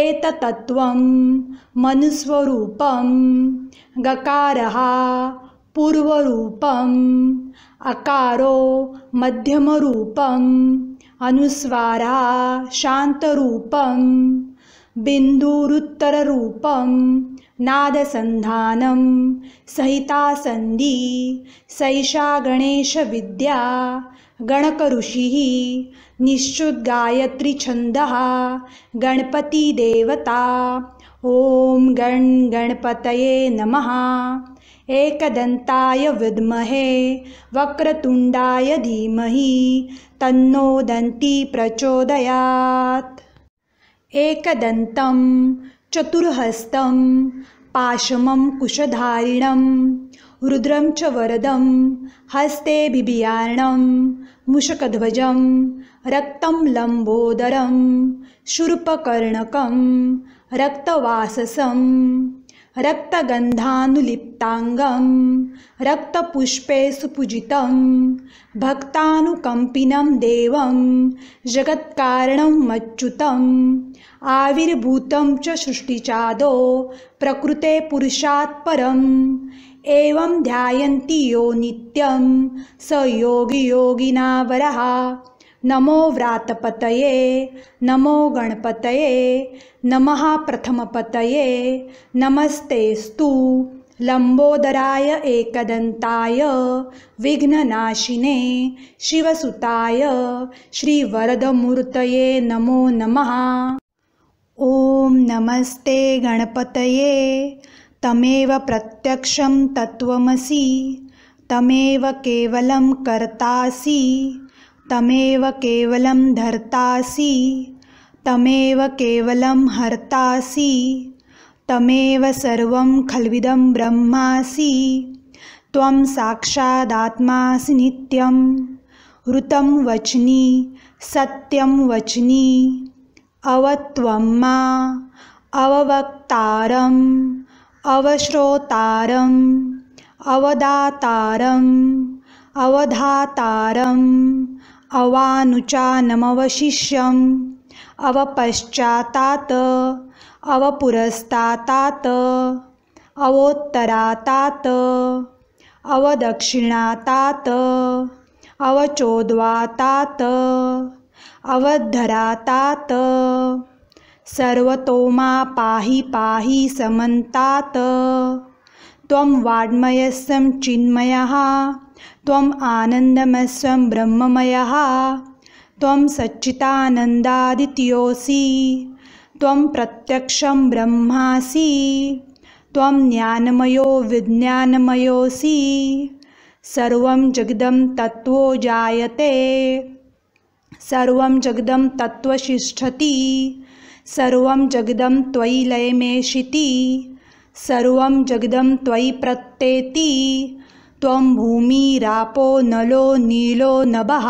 एततत्त्वं मनुस्वरूपं गकारः पूर्व अकारो मध्यमरूपम् अनुस्वारः शान्तरूपं बिन्दुरुत्तररूपं नादसन्धानं सहितासन्दी सैषा गणेशविद्या गणकऋषिः निश्चुद्गायत्रीछन्दः गणपतिदेवता ॐ गण् गणगणपतये नमः एकदन्ताय विद्महे वक्रतुण्डाय धीमहि तन्नो प्रचोदयात् एकदन्तं चतुर्हस्तं पाशमं कुशधारिणं रुद्रं च वरदं हस्ते बिबियार्णं मुषकध्वजं रक्तं लम्बोदरं शुरुपकर्णकं रक्तवाससं रक्तगन्धानुलिप्ताङ्गं रक्तपुष्पे सुपूजितं भक्तानुकम्पिनं देवं जगत्कारणं मच्युतम् आविर्भूतं च सृष्टिचादो प्रकृते पुरुषात्परम् एवं ध्यायन्ति यो नित्यं स योगियोगिनावरः नमो व्रातपतये नमो गणपतये नमः प्रथमपतये नमस्ते स्तु लम्बोदराय एकदन्ताय विघ्ननाशिने शिवसुताय श्रीवरदमूर्तये नमो नमः ॐ नमस्ते गणपतये तमेव प्रत्यक्षं तत्त्वमसि तमेव केवलं कर्तासि तमेव केवलं धर्तासि तमेव केवलं हर्तासि तमेव सर्वं खल्विदं ब्रह्मासि त्वं साक्षादात्मासि नित्यं ऋतं वच्नि सत्यं वचनि अवत्वं मा अववक्तारम् अवश्रोतारम् अवदातारम् अवधातारम् अवानुचानमवशिष्यम् अवपश्चातात् अवपुरस्तात् अवोत्तरातात् अवदक्षिणातात् अवचोद्वातात् अवद्धरातात् सर्वतोमा पाहि पाहि समन्तात् त्वं वाड्मयस्यं चिन्मयः त्वम् आनन्दमस्वं ब्रह्ममयः त्वं सच्चिदानन्दादित्योऽसि त्वं प्रत्यक्षं ब्रह्मासि त्वं ज्ञानमयो विज्ञानमयोसी सर्वं जगदं तत्त्वो जायते सर्वं जगदं तत्वशिष्ठति सर्वं जगदं त्वयि लयमेशिति सर्वं जगदं त्वयि प्रत्येति त्वं भूमिरापो नलो नीलो नभः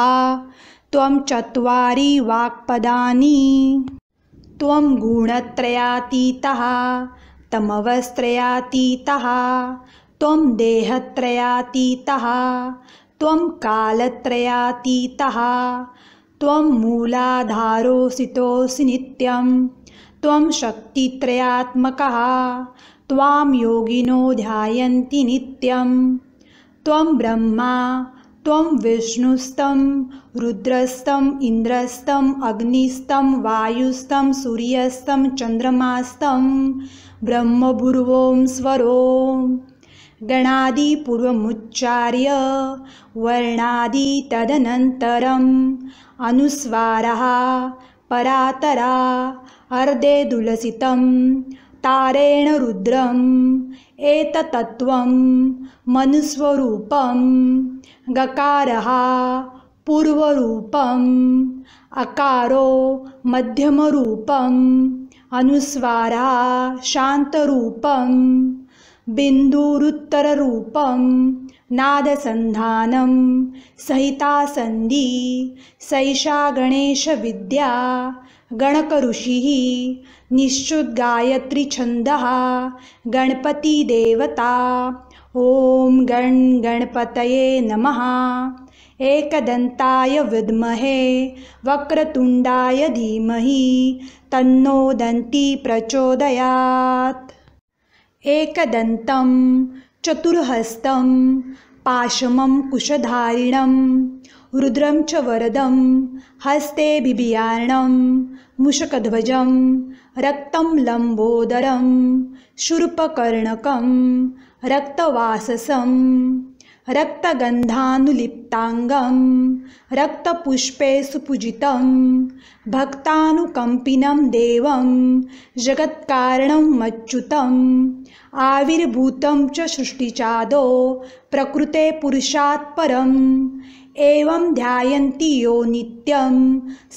त्वं चत्वारि वाक्पदानि त्वं गुणत्रयातीतः तमवस्त्रयातीतः त्वं देहत्रयातीतः त्वं कालत्रयातीतः त्वं मूलाधारोऽसितोऽसि नित्यं त्वं शक्तित्रयात्मकः त्वां योगिनो ध्यायन्ति नित्यम् त्वं ब्रह्मा त्वं विष्णुस्तं रुद्रस्तम् इन्द्रस्तम् अग्निस्तं वायुस्तं सूर्यस्तं चन्द्रमास्तं ब्रह्मभुर्वों स्वरो गणादिपूर्वमुच्चार्य वर्णादि तदनन्तरम् अनुस्वारः परातरा अर्धे दुलसितं तारेण रुद्रम् एतत्त्वं मनुस्वरूपं गकारः पूर्वरूपम् अकारो मध्यमरूपम् अनुस्वारः शान्तरूपं बिन्दुरुत्तररूपं नादसन्धानं सहितासन्धि सैषा गणेशविद्या छंद गणपति देवता ओम गण गणपत नमः एकदन्ताय विमहे वक्रतुंडाय धीमह तन्नो दंती प्रचोदयात एक चतुर्हस्तं पाशम कुशधारिणं रुद्रं च वरदं बिबियार्णं मुषकध्वजं रक्तं लम्बोदरं शुरुपकर्णकं रक्तवाससं रक्तगन्धानुलिप्ताङ्गं रक्तपुष्पे सुपूजितं भक्तानुकम्पिनं देवं जगत्कारणं मच्युतम् आविर्भूतं च सृष्टिचादो प्रकृते पुरुषात्परम् एवं ध्यायन्ति यो नित्यं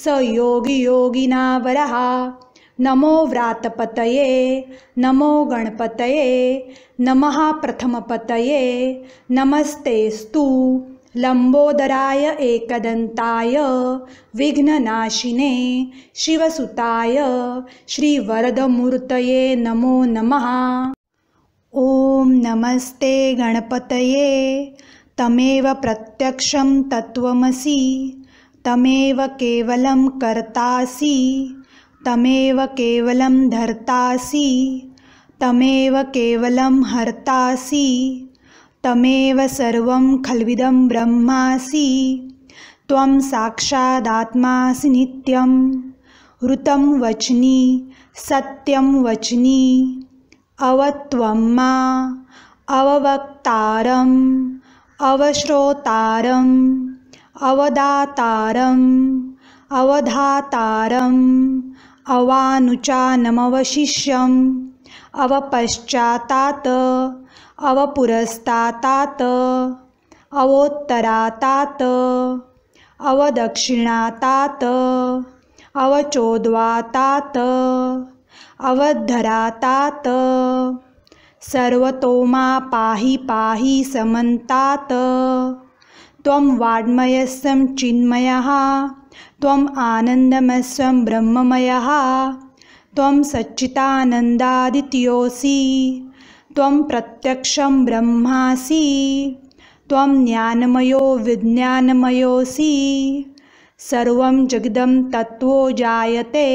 स योगियोगिनावरः नमो व्रातपतये नमो गणपतये नमः प्रथमपतये नमस्तेस्तु लम्बोदराय एकदन्ताय विघ्ननाशिने शिवसुताय श्रीवरदमूर्तये नमो नमः ॐ नमस्ते गणपतये तमेव प्रत्यक्षं तत्त्वमसि तमेव केवलं कर्तासि तमेव केवलं धर्तासि तमेव केवलं हर्तासि तमेव सर्वं खल्विदं ब्रह्मासि त्वं साक्षादात्मासि नित्यं ऋतं वच्नि सत्यं वचनि अवत्वं मा अववक्तारम् अवश्रोतारम् अवदातारम् अवधातारम् अवानुचानमवशिष्यम् अवपश्चातात् अवपुरस्तात् अवोत्तरातात् अवदक्षिणातात् अवचोद्वातात् अवद्धरातात् सर्वतो मा पाहि पाहि समन्तात त्वं वाड्मयस्यं चिन्मयः त्वम् आनन्दमस्यं ब्रह्ममयः त्वं सच्चिदानन्दादित्योऽसि त्वं प्रत्यक्षं ब्रह्मासि त्वं ज्ञानमयो विज्ञानमयोऽसि सर्वं जगदं तत्त्वो जायते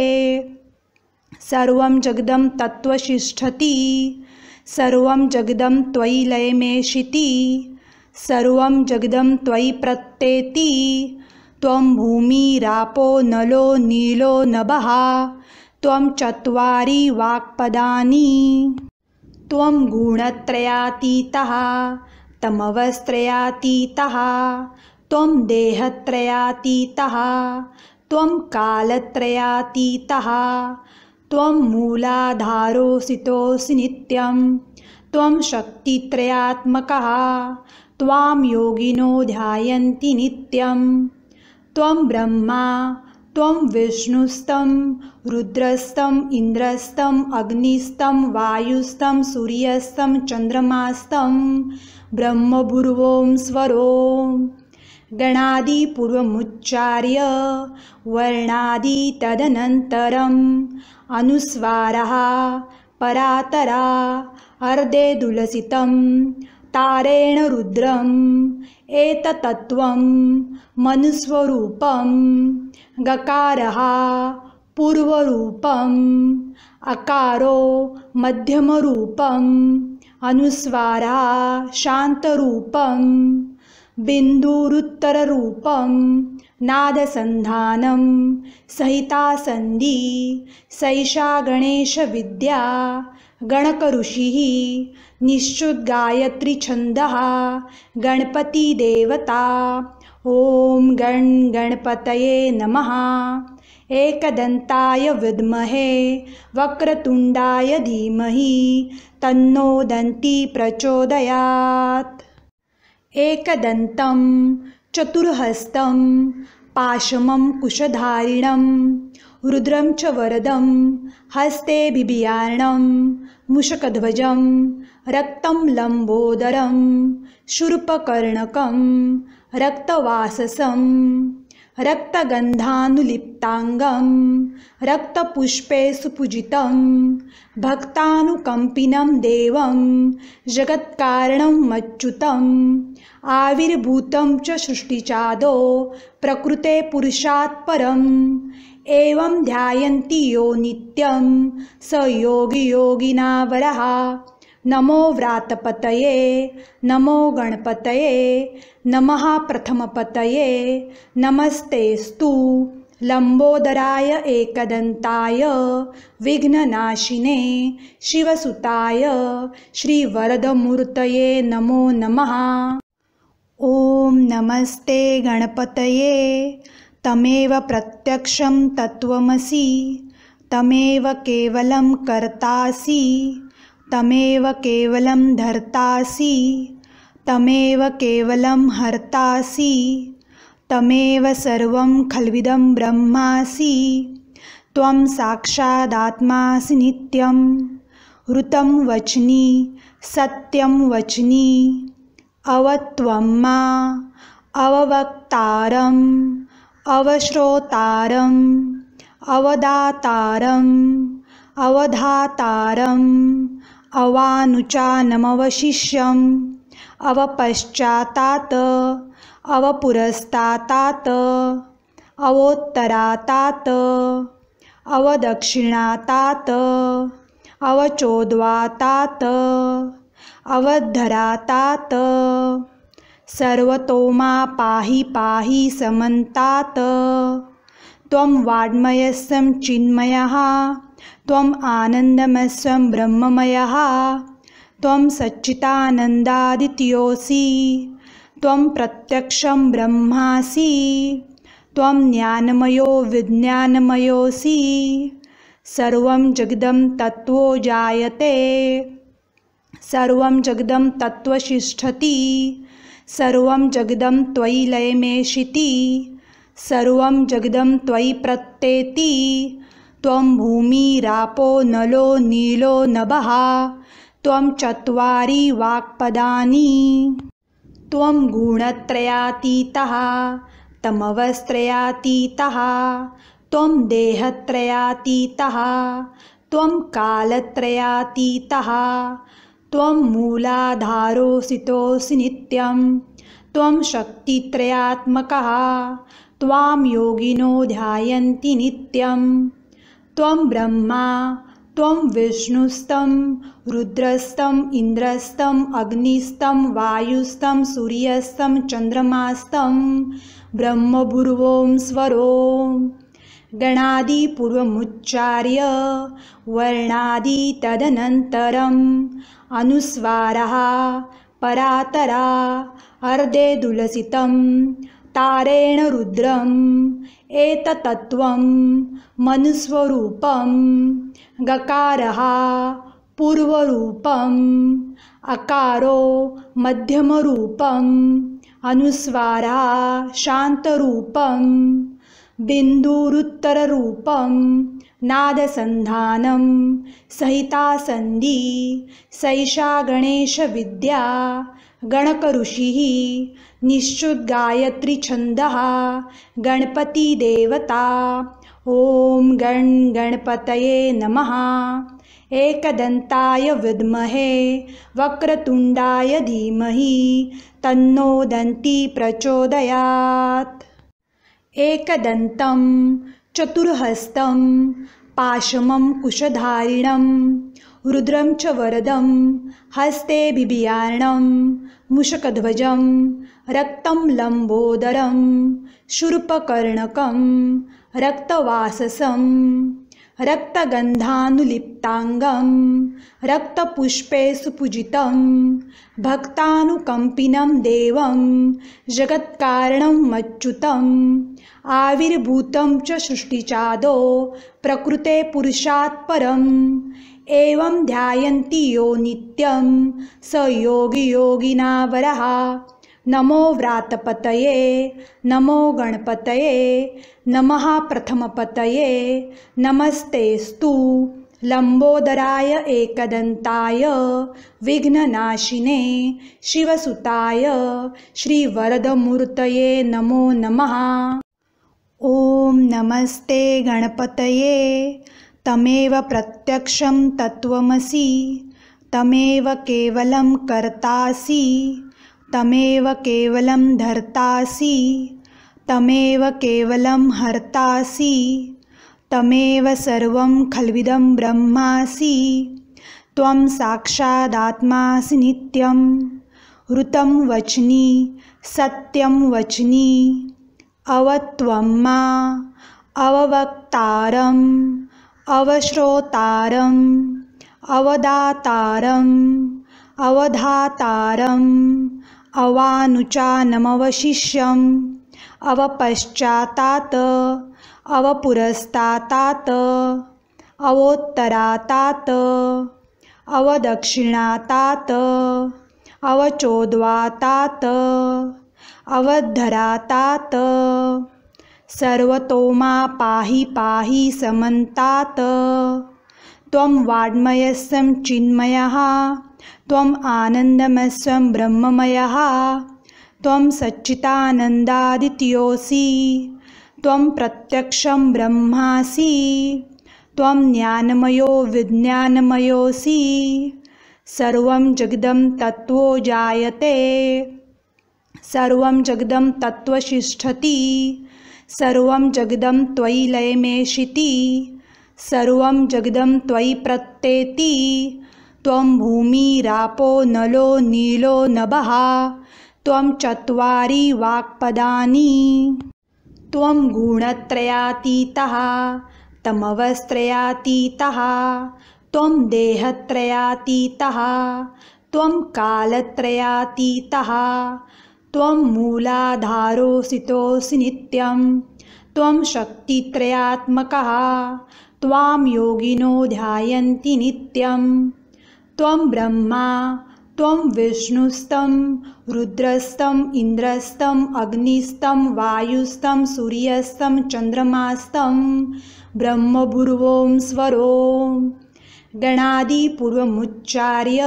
सर्वं जगदं तत्त्वशिष्ठति सर्वं जगदं त्वयि लयमेषिति सर्वं जगदं त्वयि प्रत्येति त्वं भूमिरापो नलो नीलो नभः त्वं चत्वारि वाक्पदानि त्वं गुणत्रयातीतः तमवस्त्रयातीतः त्वं देहत्रयातीतः त्वं कालत्रयातीतः त्वं मूलाधारोऽसितोऽसि नित्यं त्वं शक्तित्रयात्मकः त्वां योगिनो ध्यायन्ति नित्यं त्वं ब्रह्मा त्वं विष्णुस्तं रुद्रस्तम् इन्द्रस्तम् अग्निस्तं वायुस्तं सूर्यस्तं चन्द्रमास्तं ब्रह्मभुर्वों स्वरोम् गणादिपूर्वमुच्चार्य वर्णादि तदनन्तरम् अनुस्वारः परातरा अर्धे दुलसितं तारेण रुद्रम् एततत्त्वं मनुस्वरूपं गकारः पूर्व अकारो मध्यमरूपम् अनुस्वारः शान्तरूपम् बिन्दुरुत्तररूपं नादसन्धानं सहितासन्दी सैषा गणेशविद्या गणकऋषिः निश्चुद्गायत्रीछन्दः गणपतिदेवता ॐ गण् गणपतये नमः एकदन्ताय विद्महे वक्रतुण्डाय धीमहि तन्नो प्रचोदयात् एकदन्तं चतुर्हस्तं पाशमं कुशधारिणं रुद्रं च वरदं हस्ते बिबियाणं मुषकध्वजं रक्तं लम्बोदरं शूर्पकर्णकं रक्तवाससम् रक्तगन्धानुलिप्ताङ्गं रक्तपुष्पे सुपूजितं भक्तानुकम्पिनं देवं जगत्कारणं मच्युतम् आविर्भूतं च सृष्टिचादो प्रकृते परम् एवं ध्यायन्ति यो नित्यं स वरः नमो व्रातपतये नमो गणपतये नमः प्रथमपतये नमस्ते स्तु लम्बोदराय एकदन्ताय विघ्ननाशिने शिवसुताय श्रीवरदमूर्तये नमो नमः ॐ नमस्ते गणपतये तमेव प्रत्यक्षं तत्त्वमसि तमेव केवलं कर्तासि तमेव केवलं धर्तासि तमेव केवलं हर्तासि तमेव सर्वं खल्विदं ब्रह्मासि त्वं साक्षादात्मासि नित्यं ऋतं वच्नि सत्यं वचनि अवत्वं मा अववक्तारम् अवश्रोतारम् अवदातारम् अवधातारम् अवानुचानमवशिष्यम् अवपश्चातात् अवपुरस्तात् अवोत्तरातात् अवदक्षिणातात् अवचोद्वातात् अवद्धरातात् सर्वतोमा पाहि पाहि समन्तात् त्वं वाड्मयस्वं चिन्मयः त्वम् आनन्दमस्वं ब्रह्ममयः त्वं सच्चिदानन्दादित्योऽसि त्वं प्रत्यक्षं ब्रह्मासि त्वं ज्ञानमयो विज्ञानमयोऽसि सर्व जगदम तत्व जायते सर्व जगदम तत्त्वतिष्ठति सर्व जगदम त्वयि लयमेशिती सर्वं जगदं त्वयि प्रत्येति त्वं भूमिरापो नलो नीलो नभः त्वं चत्वारि वाक्पदानि त्वं गुणत्रयातीतः तमवस्त्रयातीतः त्वं देहत्रयातीतः त्वं कालत्रयातीतः त्वं मूलाधारोऽसितोऽसि नित्यं त्वं शक्तित्रयात्मकः त्वां योगिनो ध्यायन्ति नित्यं त्वं ब्रह्मा त्वं विष्णुस्तं रुद्रस्तम् इन्द्रस्तम् अग्निस्तं वायुस्तं सूर्यस्तं चन्द्रमास्तं ब्रह्मभुर्वों स्वरो गणादिपूर्वमुच्चार्य वर्णादि तदनन्तरम् अनुस्वारः परातरा अर्धे दुलसितं तारेण रुद्रम् एततत्त्वं मनुस्वरूपं गकारः पूर्वरूपम् अकारो मध्यमरूपम् अनुस्वारा शान्तरूपं बिन्दुरुत्तररूपं सहिता सहितासन्धि सैषा गणेशविद्या छंद गणपति देवता ओम गण गणपतये नमः एकदन्ताय विमहे वक्रतुंडाय धीमह तन्नो दंती प्रचोदयात एक चतुर्हस्त पाशम कुशधारिण रुद्रम च वरदम हस्ते बिबियाणम मुषकध्वजं रक्तं लम्बोदरं शुरुपकर्णकं रक्तवाससं रक्तगन्धानुलिप्ताङ्गं रक्तपुष्पे सुपूजितं भक्तानुकम्पिनं देवं जगत्कारणं मच्युतम् आविर्भूतं च सृष्टिचादो प्रकृते पुरुषात्परम् एवं ध्यायन्ति यो नित्यं स वरः नमो व्रातपतये नमो गणपतये नमः प्रथमपतये नमस्तेस्तु लम्बोदराय एकदन्ताय विघ्ननाशिने शिवसुताय श्रीवरदमूर्तये नमो नमः ॐ नमस्ते गणपतये तमेव प्रत्यक्षं तत्त्वमसि तमेव केवलं कर्तासि तमेव केवलं धर्तासि तमेव केवलं हर्तासि तमेव सर्वं खल्विदं ब्रह्मासि त्वं साक्षादात्मासि नित्यं ऋतं वच्नि सत्यं वच्नि अवत्वं मा अववक्तारम् अवश्रोतारम् अवदातारम् अवधातारम् अवानुचानमवशिष्यम् अवपश्चातात् अवपुरस्तात् अवोत्तरातात् अवदक्षिणातात् अवचोद्वातात् अवद्धरातात् सर्वतोमा पाही पाही समन्तात त्वं वाड्मयस्यं चिन्मयः त्वं आनन्दमस्यं ब्रह्ममयः त्वं सच्चिदानन्दादित्योऽसि त्वं प्रत्यक्षं ब्रह्मासि त्वं ज्ञानमयो विज्ञानमयोऽसि सर्वं जगदं तत्त्वो जायते सर्वं जगदं तत्त्वशिष्ठति सर्वं जगदं त्वयि लयमेषिति सर्व जगदम त्वयि प्रत्येति भूमि रापो नलो नीलो नभः त्वं चत्वारि वाक्पदानि गुणत्रयातीतः तमवस्त्रयातीतः त्वं देहत्रयातीतः त्वं कालत्रयातीतः त्वं मूलाधारोऽसितोऽसि नित्यं त्वं शक्तित्रयात्मकः त्वां योगिनो ध्यायन्ति नित्यं त्वं ब्रह्मा त्वं विष्णुस्तं रुद्रस्तम् इन्द्रस्तम् अग्निस्तं वायुस्तं सूर्यस्तं चन्द्रमास्तं ब्रह्मभुर्वों स्वरो गणादिपूर्वमुच्चार्य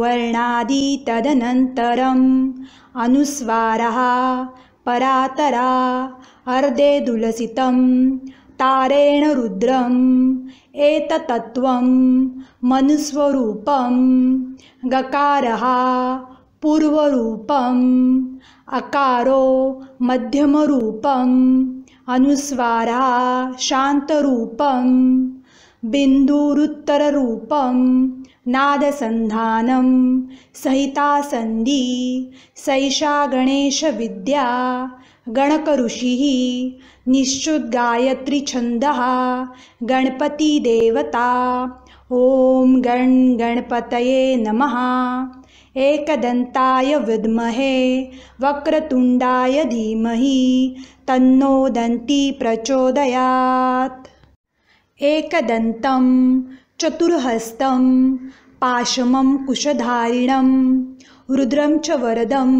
वर्णादि तदनन्तरम् अनुस्वारः परातरा अर्दे दुलसितं तारेण रुद्रम् एतत्त्वं मनुस्वरूपं गकारः पूर्वरूपम् अकारो मध्यमरूपम् अनुस्वारः शान्तरूपं बिन्दुरुत्तररूपम् नादसन्धानं सहितासन्दी सैषा गणेशविद्या गणकऋषिः निश्चुद्गायत्रिछन्दः गणपतिदेवता ॐ गणपतये नमः एकदन्ताय विद्महे वक्रतुण्डाय धीमहि तन्नो प्रचोदयात् एकदन्तं चतुर्हस्तं पाशमं कुशधारिणं रुद्रं च वरदं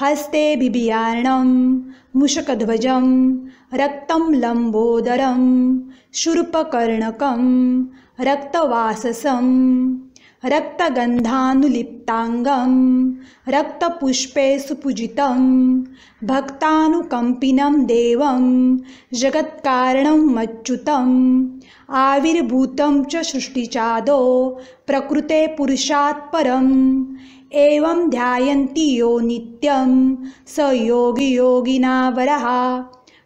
हस्तेऽभियाणं मुषकध्वजं रक्तं लम्बोदरं शुरुपकर्णकं रक्तवाससं रक्तगन्धानुलिप्ताङ्गं रक्तपुष्पे सुपूजितं भक्तानुकम्पिनं देवं जगत्कारणं मच्युतम् आविर्भूतं च सृष्टिचादो प्रकृते परम् एवं ध्यायन्ति यो नित्यं स वरः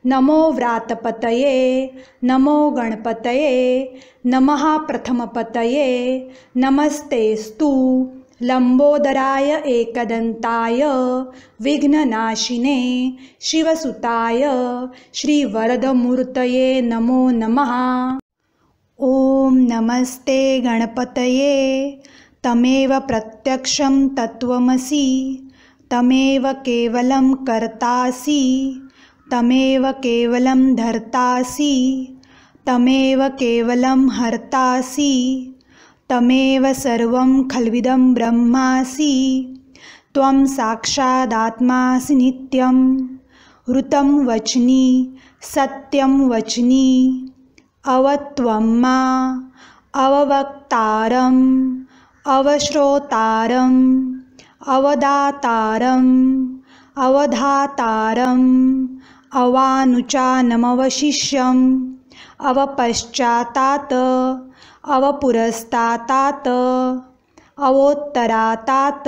नमो व्रातपतये नमो गणपतये नमः प्रथमपतये नमस्ते स्तु लम्बोदराय एकदन्ताय विघ्ननाशिने शिवसुताय श्रीवरदमूर्तये नमो नमः ॐ नमस्ते गणपतये तमेव प्रत्यक्षं तत्त्वमसि तमेव केवलं कर्तासि तमेव केवलं धर्तासि तमेव केवलं हर्तासि तमेव सर्वं खल्विदं ब्रह्मासि त्वं साक्षादात्मासि नित्यं ऋतं वचनि सत्यं वचनि अवत्त्वं मा अववक्तारम् अवश्रोतारम् अवदातारम् अवधातारम् अवानुचानमवशिष्यम् अवपश्चातात् अवपुरस्तात् अवोत्तरातात्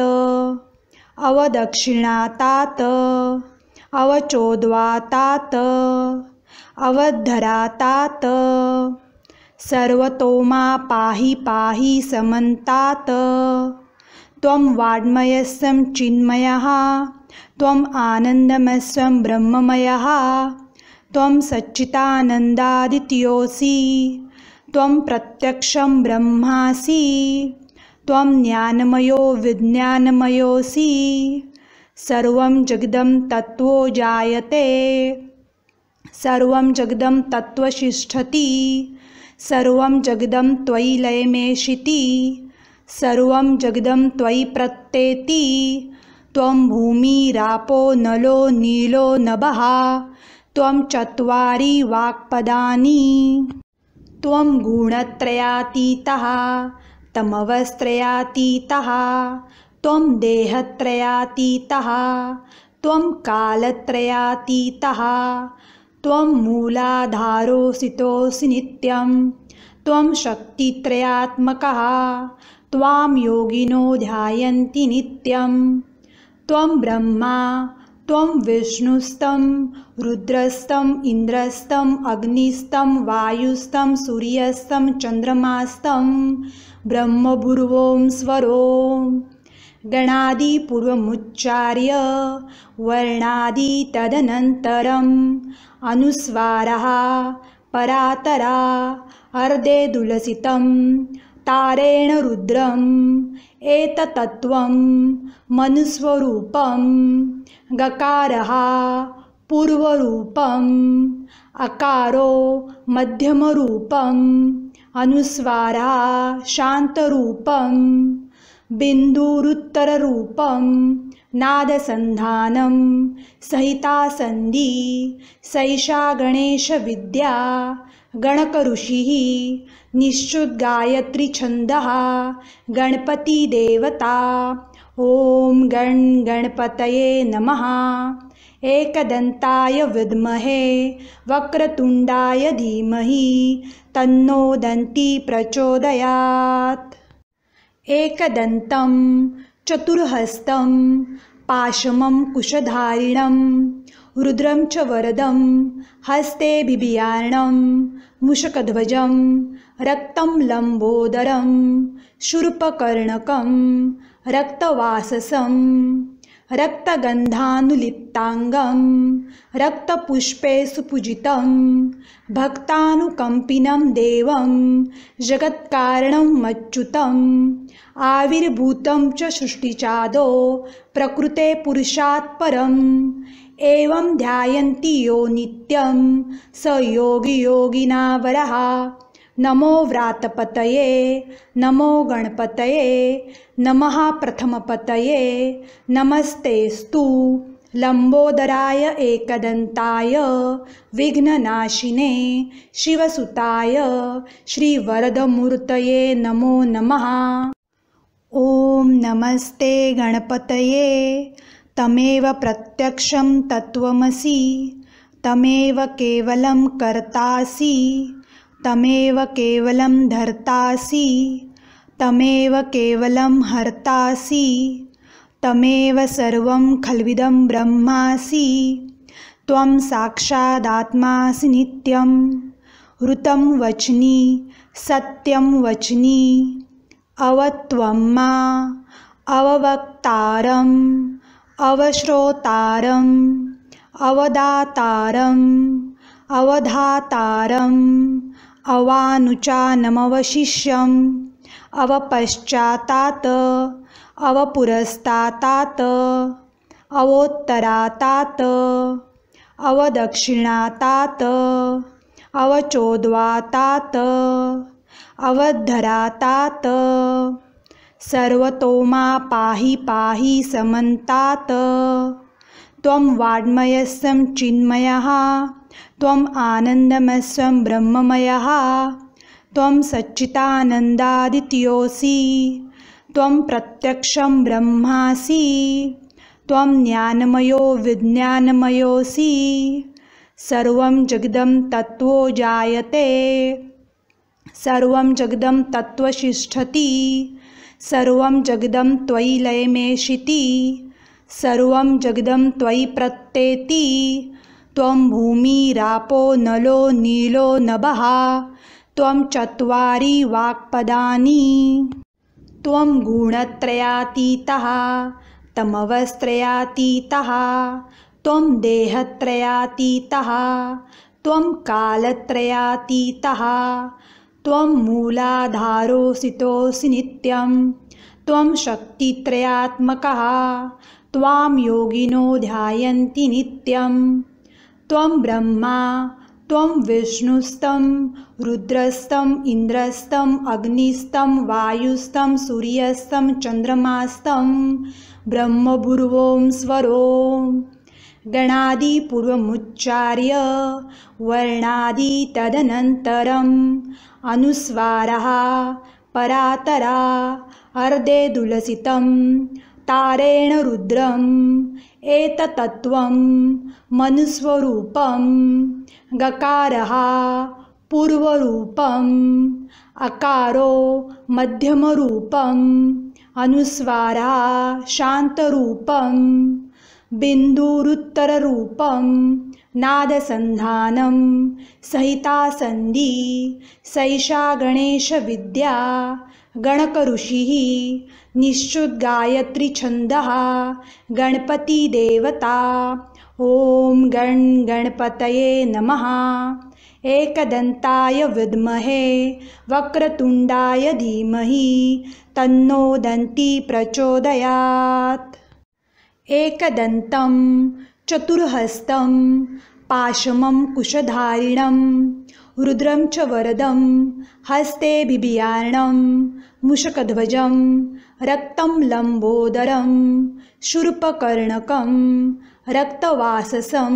अवदक्षिणातात् अवचोद्वातात् अवद्धरातात् सर्वतोमा पाहि पाहि समन्तात् त्वं वाङ्मयस्य चिन्मयः त्वम् आनन्दमस्वं ब्रह्ममयः त्वं सच्चिदानन्दादित्योऽसि त्वं प्रत्यक्षं ब्रह्मासि त्वं ज्ञानमयो विज्ञानमयोसी सर्व जगदम तत्व जायते सर्व जगदम तत्वशिष्ठति सर्व जगदम त्वयि लयमेशिति सर्व जगदम त्वयि प्रत्येति त्वं भूमिरापो नलो नीलो नभः त्वं चत्वारि वाक्पदानि त्वं गुणत्रयातीतः तमवस्त्रयातीतः त्वं देहत्रयातीतः त्वं कालत्रयातीतः त्वं मूलाधारोऽसितोऽसि नित्यं त्वं शक्तित्रयात्मकः त्वां योगिनो ध्यायन्ति नित्यम् त्वं ब्रह्मा त्वं विष्णुस्तं रुद्रस्तम् इन्द्रस्तं अग्निस्तं वायुस्तं सूर्यस्तं चन्द्रमास्तं ब्रह्मभुर्वों स्वरों गणादिपूर्वमुच्चार्य वर्णादि तदनन्तरम् अनुस्वारः परातरा अर्धे दुलसितं तारेण रुद्रम् एतत्त्वं मनुस्वरूपं गकारः पूर्वरूपम् अकारो मध्यमरूपम् अनुस्वारः शान्तरूपं बिन्दुरुत्तररूपं नादसन्धानं सहितासन्धि सैषा गणेशविद्या गणकऋषिः निश्चुद्गायत्रीछन्दः गणपतिदेवता ॐ गण गणपत नम एकदन्ताय विद्महे वक्रतुण्डाय धीमहि तन्नो दन्ती प्रचोदयात् एकदन्तं चतुर्हस्तं पाशमं कुशधारिणम् रुद्रं च वरदं हस्ते बिबियार्णं मुषकध्वजं रक्तं लम्बोदरं शुरुपकर्णकं रक्तवाससं रक्तगन्धानुलिप्ताङ्गं रक्तपुष्पे सुपूजितं भक्तानुकम्पिनं देवं जगत्कारणं मच्युतम् आविर्भूतं च सृष्टिचादो प्रकृते पुरुषात्परम् एवं ध्यायन्ति यो नित्यं स योगिना वरः नमो व्रातपतये नमो गणपतये नमः प्रथमपतये नमस्तेस्तु लम्बोदराय एकदन्ताय विघ्ननाशिने शिवसुताय श्रीवरदमूर्तये नमो नमः ॐ नमस्ते गणपतये तमेव प्रत्यक्षं तत्त्वमसि तमेव केवलं कर्तासि तमेव केवलं धर्तासि तमेव केवलं हर्तासि तमेव सर्वं खल्विदं ब्रह्मासि त्वं साक्षादात्मासि नित्यं ऋतं वच्नि सत्यं वचनि अवत्वं मा अववक्तारम् अवश्रोतारम् अवदातारम् अवधातारम् अवानुचानमवशिष्यम् अवपश्चातात् अवपुरस्तात् अवोत्तरातात् अवदक्षिणातात् अवचोद्वातात् अवद्धरातात् सर्वतोमा पाहि पाहि समन्तात् त्वं वाङ्मयस्य चिन्मयः त्वम् आनन्दमसं ब्रह्ममयः त्वं सच्चिदानन्दादितीयोऽसि त्वं प्रत्यक्षं ब्रह्मासि त्वं ज्ञानमयो विज्ञानमयोऽसि सर्वं जगदं तत्त्वो जायते सर्वं जगदं तत्त्वशिष्ठति सर्वं जगदं त्वयि लयमेषिति सर्व जगदम तयि प्रत्येति भूमिरापो नलो नीलो नभः त्वं चत्वारि वाक्पदानि त्वं गुणत्रयातीतः तमवस्त्रयातीतः त्वं त्वं मूलाधारोऽसितोऽसि नित्यं त्वं शक्तित्रयात्मकः त्वां योगिनो ध्यायन्ति नित्यं त्वं ब्रह्मा त्वं विष्णुस्तं रुद्रस्तम् इन्द्रस्तम् अग्निस्तं वायुस्तं सूर्यस्तं चन्द्रमास्तं ब्रह्मभुर्वों स्वरो गणादिपूर्वमुच्चार्य वर्णादि तदनन्तरम् अनुस्वार परातरा अर्दे दुलसितं तारेण रुद्रम् एततत्त्वं मनुस्वरूपं गकार पूर्व अकारो मध्यमरूपम् अनुस्वारः शान्तरूपं बिन्दुरुत्तररूपम् नादसन्धानं सहितासन्दी सैषा गणेशविद्या गणकऋषिः निश्चुद्गायत्रिछन्दः गणपतिदेवता ॐ गण् गणगणपतये नमः एकदन्ताय विद्महे वक्रतुण्डाय धीमहि तन्नो प्रचोदयात् एकदन्तं चतुर्हस्तं पाशमं कुशधारिणं रुद्रं च वरदं हस्ते बिबियार्णं मुषकध्वजं रक्तं लम्बोदरं शुर्पकर्णकं रक्तवाससं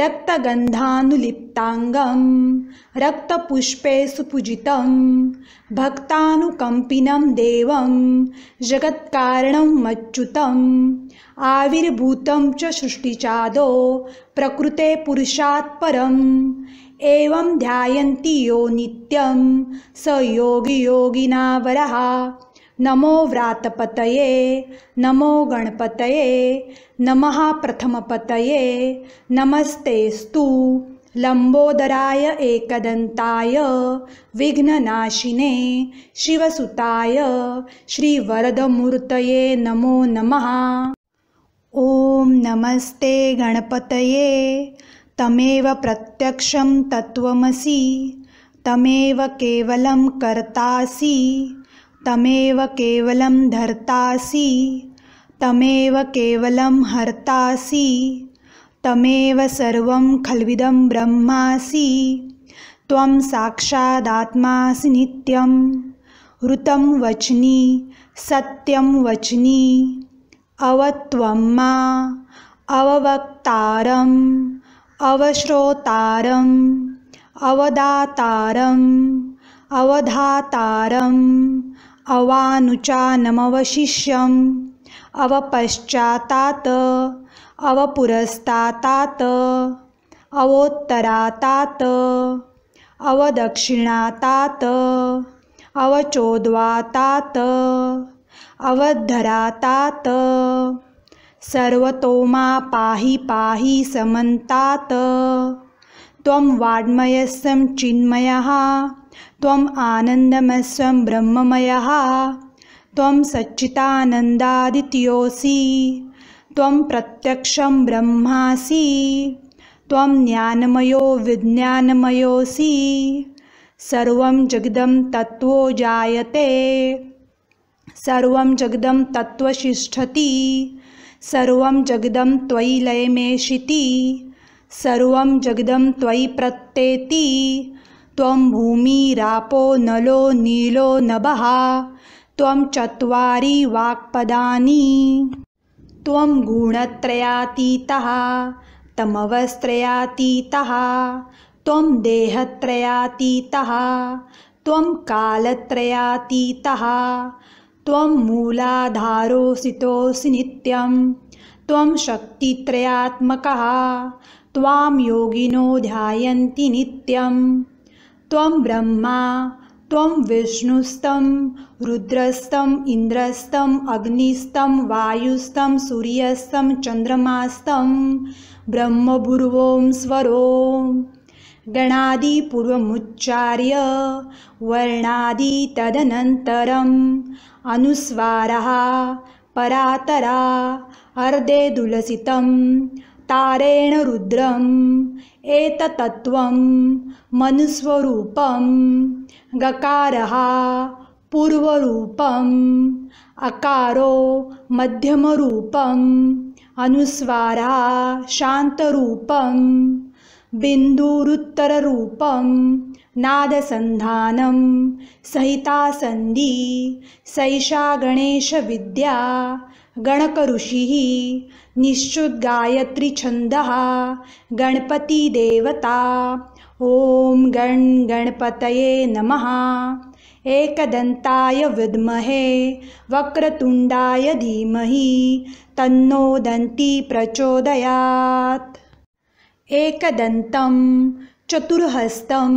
रक्तगन्धानुलिप्ताङ्गं रक्तपुष्पे सुपूजितं भक्तानुकम्पिनं देवं जगत्कारणं मच्युतम् आविर्भूतं च सृष्टिचादो प्रकृते परम् एवं ध्यायन्ति यो नित्यं स वरः नमो व्रातपतये नमो गणपतये नमः प्रथमपतये नमस्तेस्तु लम्बोदराय एकदन्ताय विघ्ननाशिने शिवसुताय श्रीवरदमूर्तये नमो नमः ॐ नमस्ते गणपतये तमेव प्रत्यक्षं तत्त्वमसि तमेव केवलं कर्तासि तमेव केवलं धर्तासि तमेव केवलं हर्तासि तमेव सर्वं खल्विदं ब्रह्मासि त्वं साक्षादात्मासि नित्यं ऋतं वच्नि सत्यं वचनि अवत्वं मा अववक्तारम् अवश्रोतारम् अवदातारम् अवधातारम् अवानुचानमवशिष्यम् अवपश्चातात् अवपुरस्तात् अवोत्तरातात् अवदक्षिणातात् अवचोद्वातात् अवद्धरातात् सर्वतोमा पाहि पाहि समन्तात् त्वं वाङ्मयस्य चिन्मयः त्वम् आनन्दमस्वं ब्रह्ममयः त्वं सच्चिदानन्दादित्योऽसि त्वं प्रत्यक्षं ब्रह्मासि त्वं ज्ञानमयो विज्ञानमयोसी सर्व जगदम तत्व जायते सर्व जगदम तत्त्वशिष्ठति सर्व जगदम त्वयि लयमेशिति सर्व जगदम त्वयि प्रत्येती त्वं भूमिरापो नलो नीलो नभः त्वं चत्वारि वाक्पदानि त्वं गुणत्रयातीतः तमवस्त्रयातीतः त्वं देहत्रयातीतः त्वं कालत्रयातीतः त्वं मूलाधारोऽसितोऽसि नित्यं त्वं शक्तित्रयात्मकः त्वां योगिनो ध्यायन्ति नित्यम् त्वं ब्रह्मा त्वं विष्णुस्तं रुद्रस्तम् इन्द्रस्तम् अग्निस्तं वायुस्तं सूर्यस्तं चन्द्रमास्तं ब्रह्मभुर्वों स्वरो गणादिपूर्वमुच्चार्य वर्णादि तदनन्तरम् अनुस्वारः परातरा अर्धे दुलसितं तारेण रुद्रम् एतत्त्वं मनुस्वरूपं गकारः पूर्वरूपम् अकारो मध्यमरूपम् अनुस्वारा शान्तरूपं बिन्दुरुत्तररूपं नादसन्धानं सहितासन्धि सैषा गणेशविद्या छंद गणपति देवता ओम गण गणपतये नमः एकदन्ताय विमहे वक्रतुंडा धीमह तन्नो दंती प्रचोदयात एक चतुर्हस्तं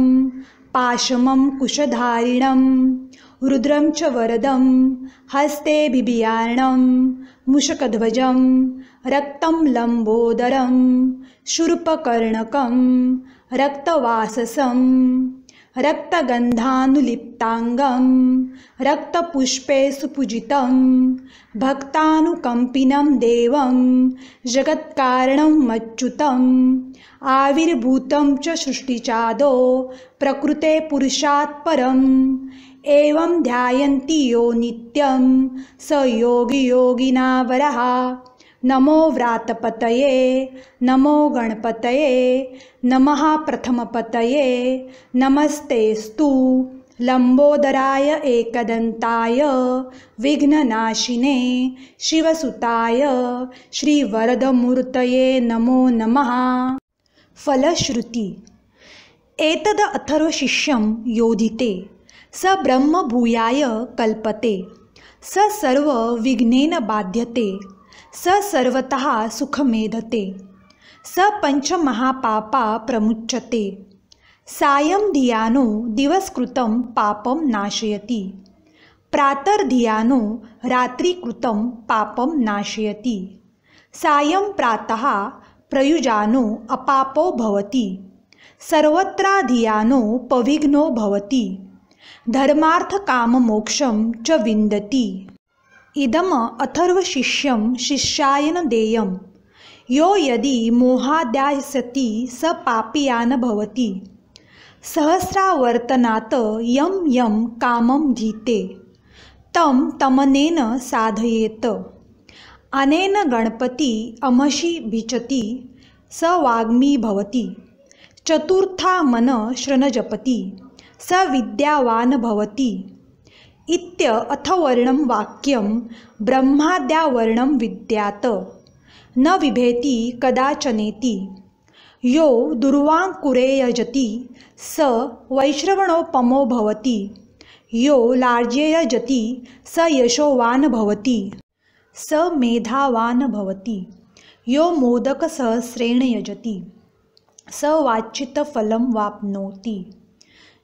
पाशम कुशधारिणं रुद्रं च वरदं हस्ते बिबियार्णं मुषकध्वजं रक्तं लम्बोदरं शुरुपकर्णकं रक्तवाससं रक्तगन्धानुलिप्ताङ्गं रक्तपुष्पे सुपूजितं भक्तानुकम्पिनं देवं जगत्कारणं मच्युतम् आविर्भूतं च सृष्टिचादो प्रकृते पुरुषात्परम् एवं ध्यायन्ति यो नित्यं स योगियोगिनावरः नमो व्रातपतये नमो गणपतये नमः प्रथमपतये नमस्तेऽस्तु लम्बोदराय एकदन्ताय विघ्ननाशिने शिवसुताय श्रीवरदमूर्तये नमो नमः फलश्रुति एतदथर्वशिष्यं योदिते स ब्रह्मभूयाय कल्पते स सर्व विघ्नेन बाध्यते स सर्वतः सुखमेधते स महापापा प्रमुच्यते सायं धियानो दिवस्कृतं पापं नाशयति प्रातर्धियानो रात्रिकृतं पापं नाशयति सायं प्रातः प्रयुजानो अपापो भवति पविघ्नो भवति धर्मार्थ काम मोक्षम च विंदती इदम शिष्यम शिष्यायन देयम यो यदी मोहाद्यासती स पापियान भवती सहस्रावर्तनात यम यम कामं धीते तम तमनेन साधयेत अनेन गणपती अमशी भिचती स वाग्मी भवती चतुर्था मन जपती। स विद्यावान भवति इत्य वर्ण वाक्यं ब्रह्माद्यावर्ण विद्यात न विभेति कदाचनेति यो दुर्वांकुरेयजति यजति स वैश्रवणोपमो भवति यो लाजेयजति यजति स यशोवान भवति स मेधावान भवति यो सहस्रेण यजति स वाचित फलम वापनोति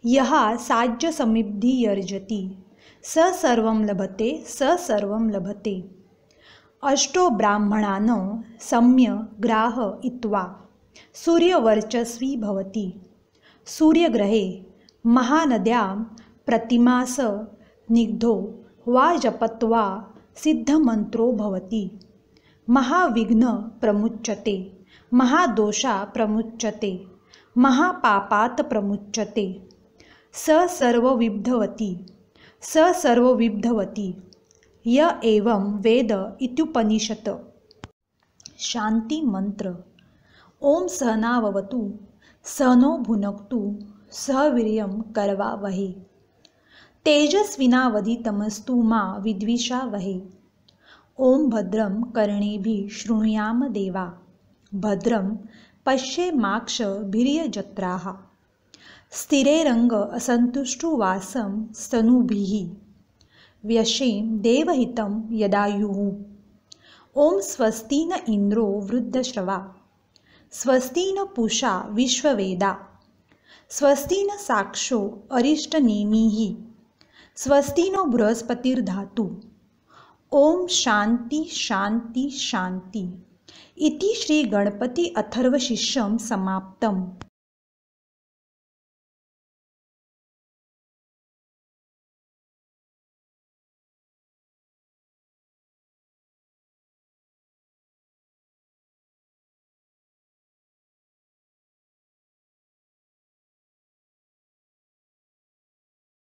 यः साज्यसमृद्धिर्यजति स सर्वं लभते स सर्वं लभते अष्टो ब्राह्मणानो सम्य ग्राह इत्वा सूर्यवर्चस्वी भवति सूर्यग्रहे महानद्या प्रतिमास निग्धो वा जपत्वा सिद्धमन्त्रो भवति महाविघ्नप्रमुच्यते महादोषा प्रमुच्यते महापापात् प्रमुच्यते स सर्व विब्धवती स सर्व य एवं वेद इत्युपनिषत् शांति मंत्र ओम सहनावतु सहनो भुनक्तु सहवीर्य करवा वहे तेजस्विनावधितमस्तु मा विद्विषा वहे ओं भद्रम कर्णे शृणुयाम देवा भद्रं पश्येमाक्षभिर्यजत्राः स्थिरेरङ्ग असन्तुष्टुवासं स्तनुभिः व्यशेम देवहितं यदायु ओम स्वस्ति न इन्द्रो वृद्धश्रवा स्वस्ति न पूषा विश्ववेदा स्वस्ति न साक्षो अरिष्टनेमिः स्वस्ति नो बृहस्पतिर्धातु ओम शांति शांति शांति इति गणपति अथर्वशिष्यम समाप्तम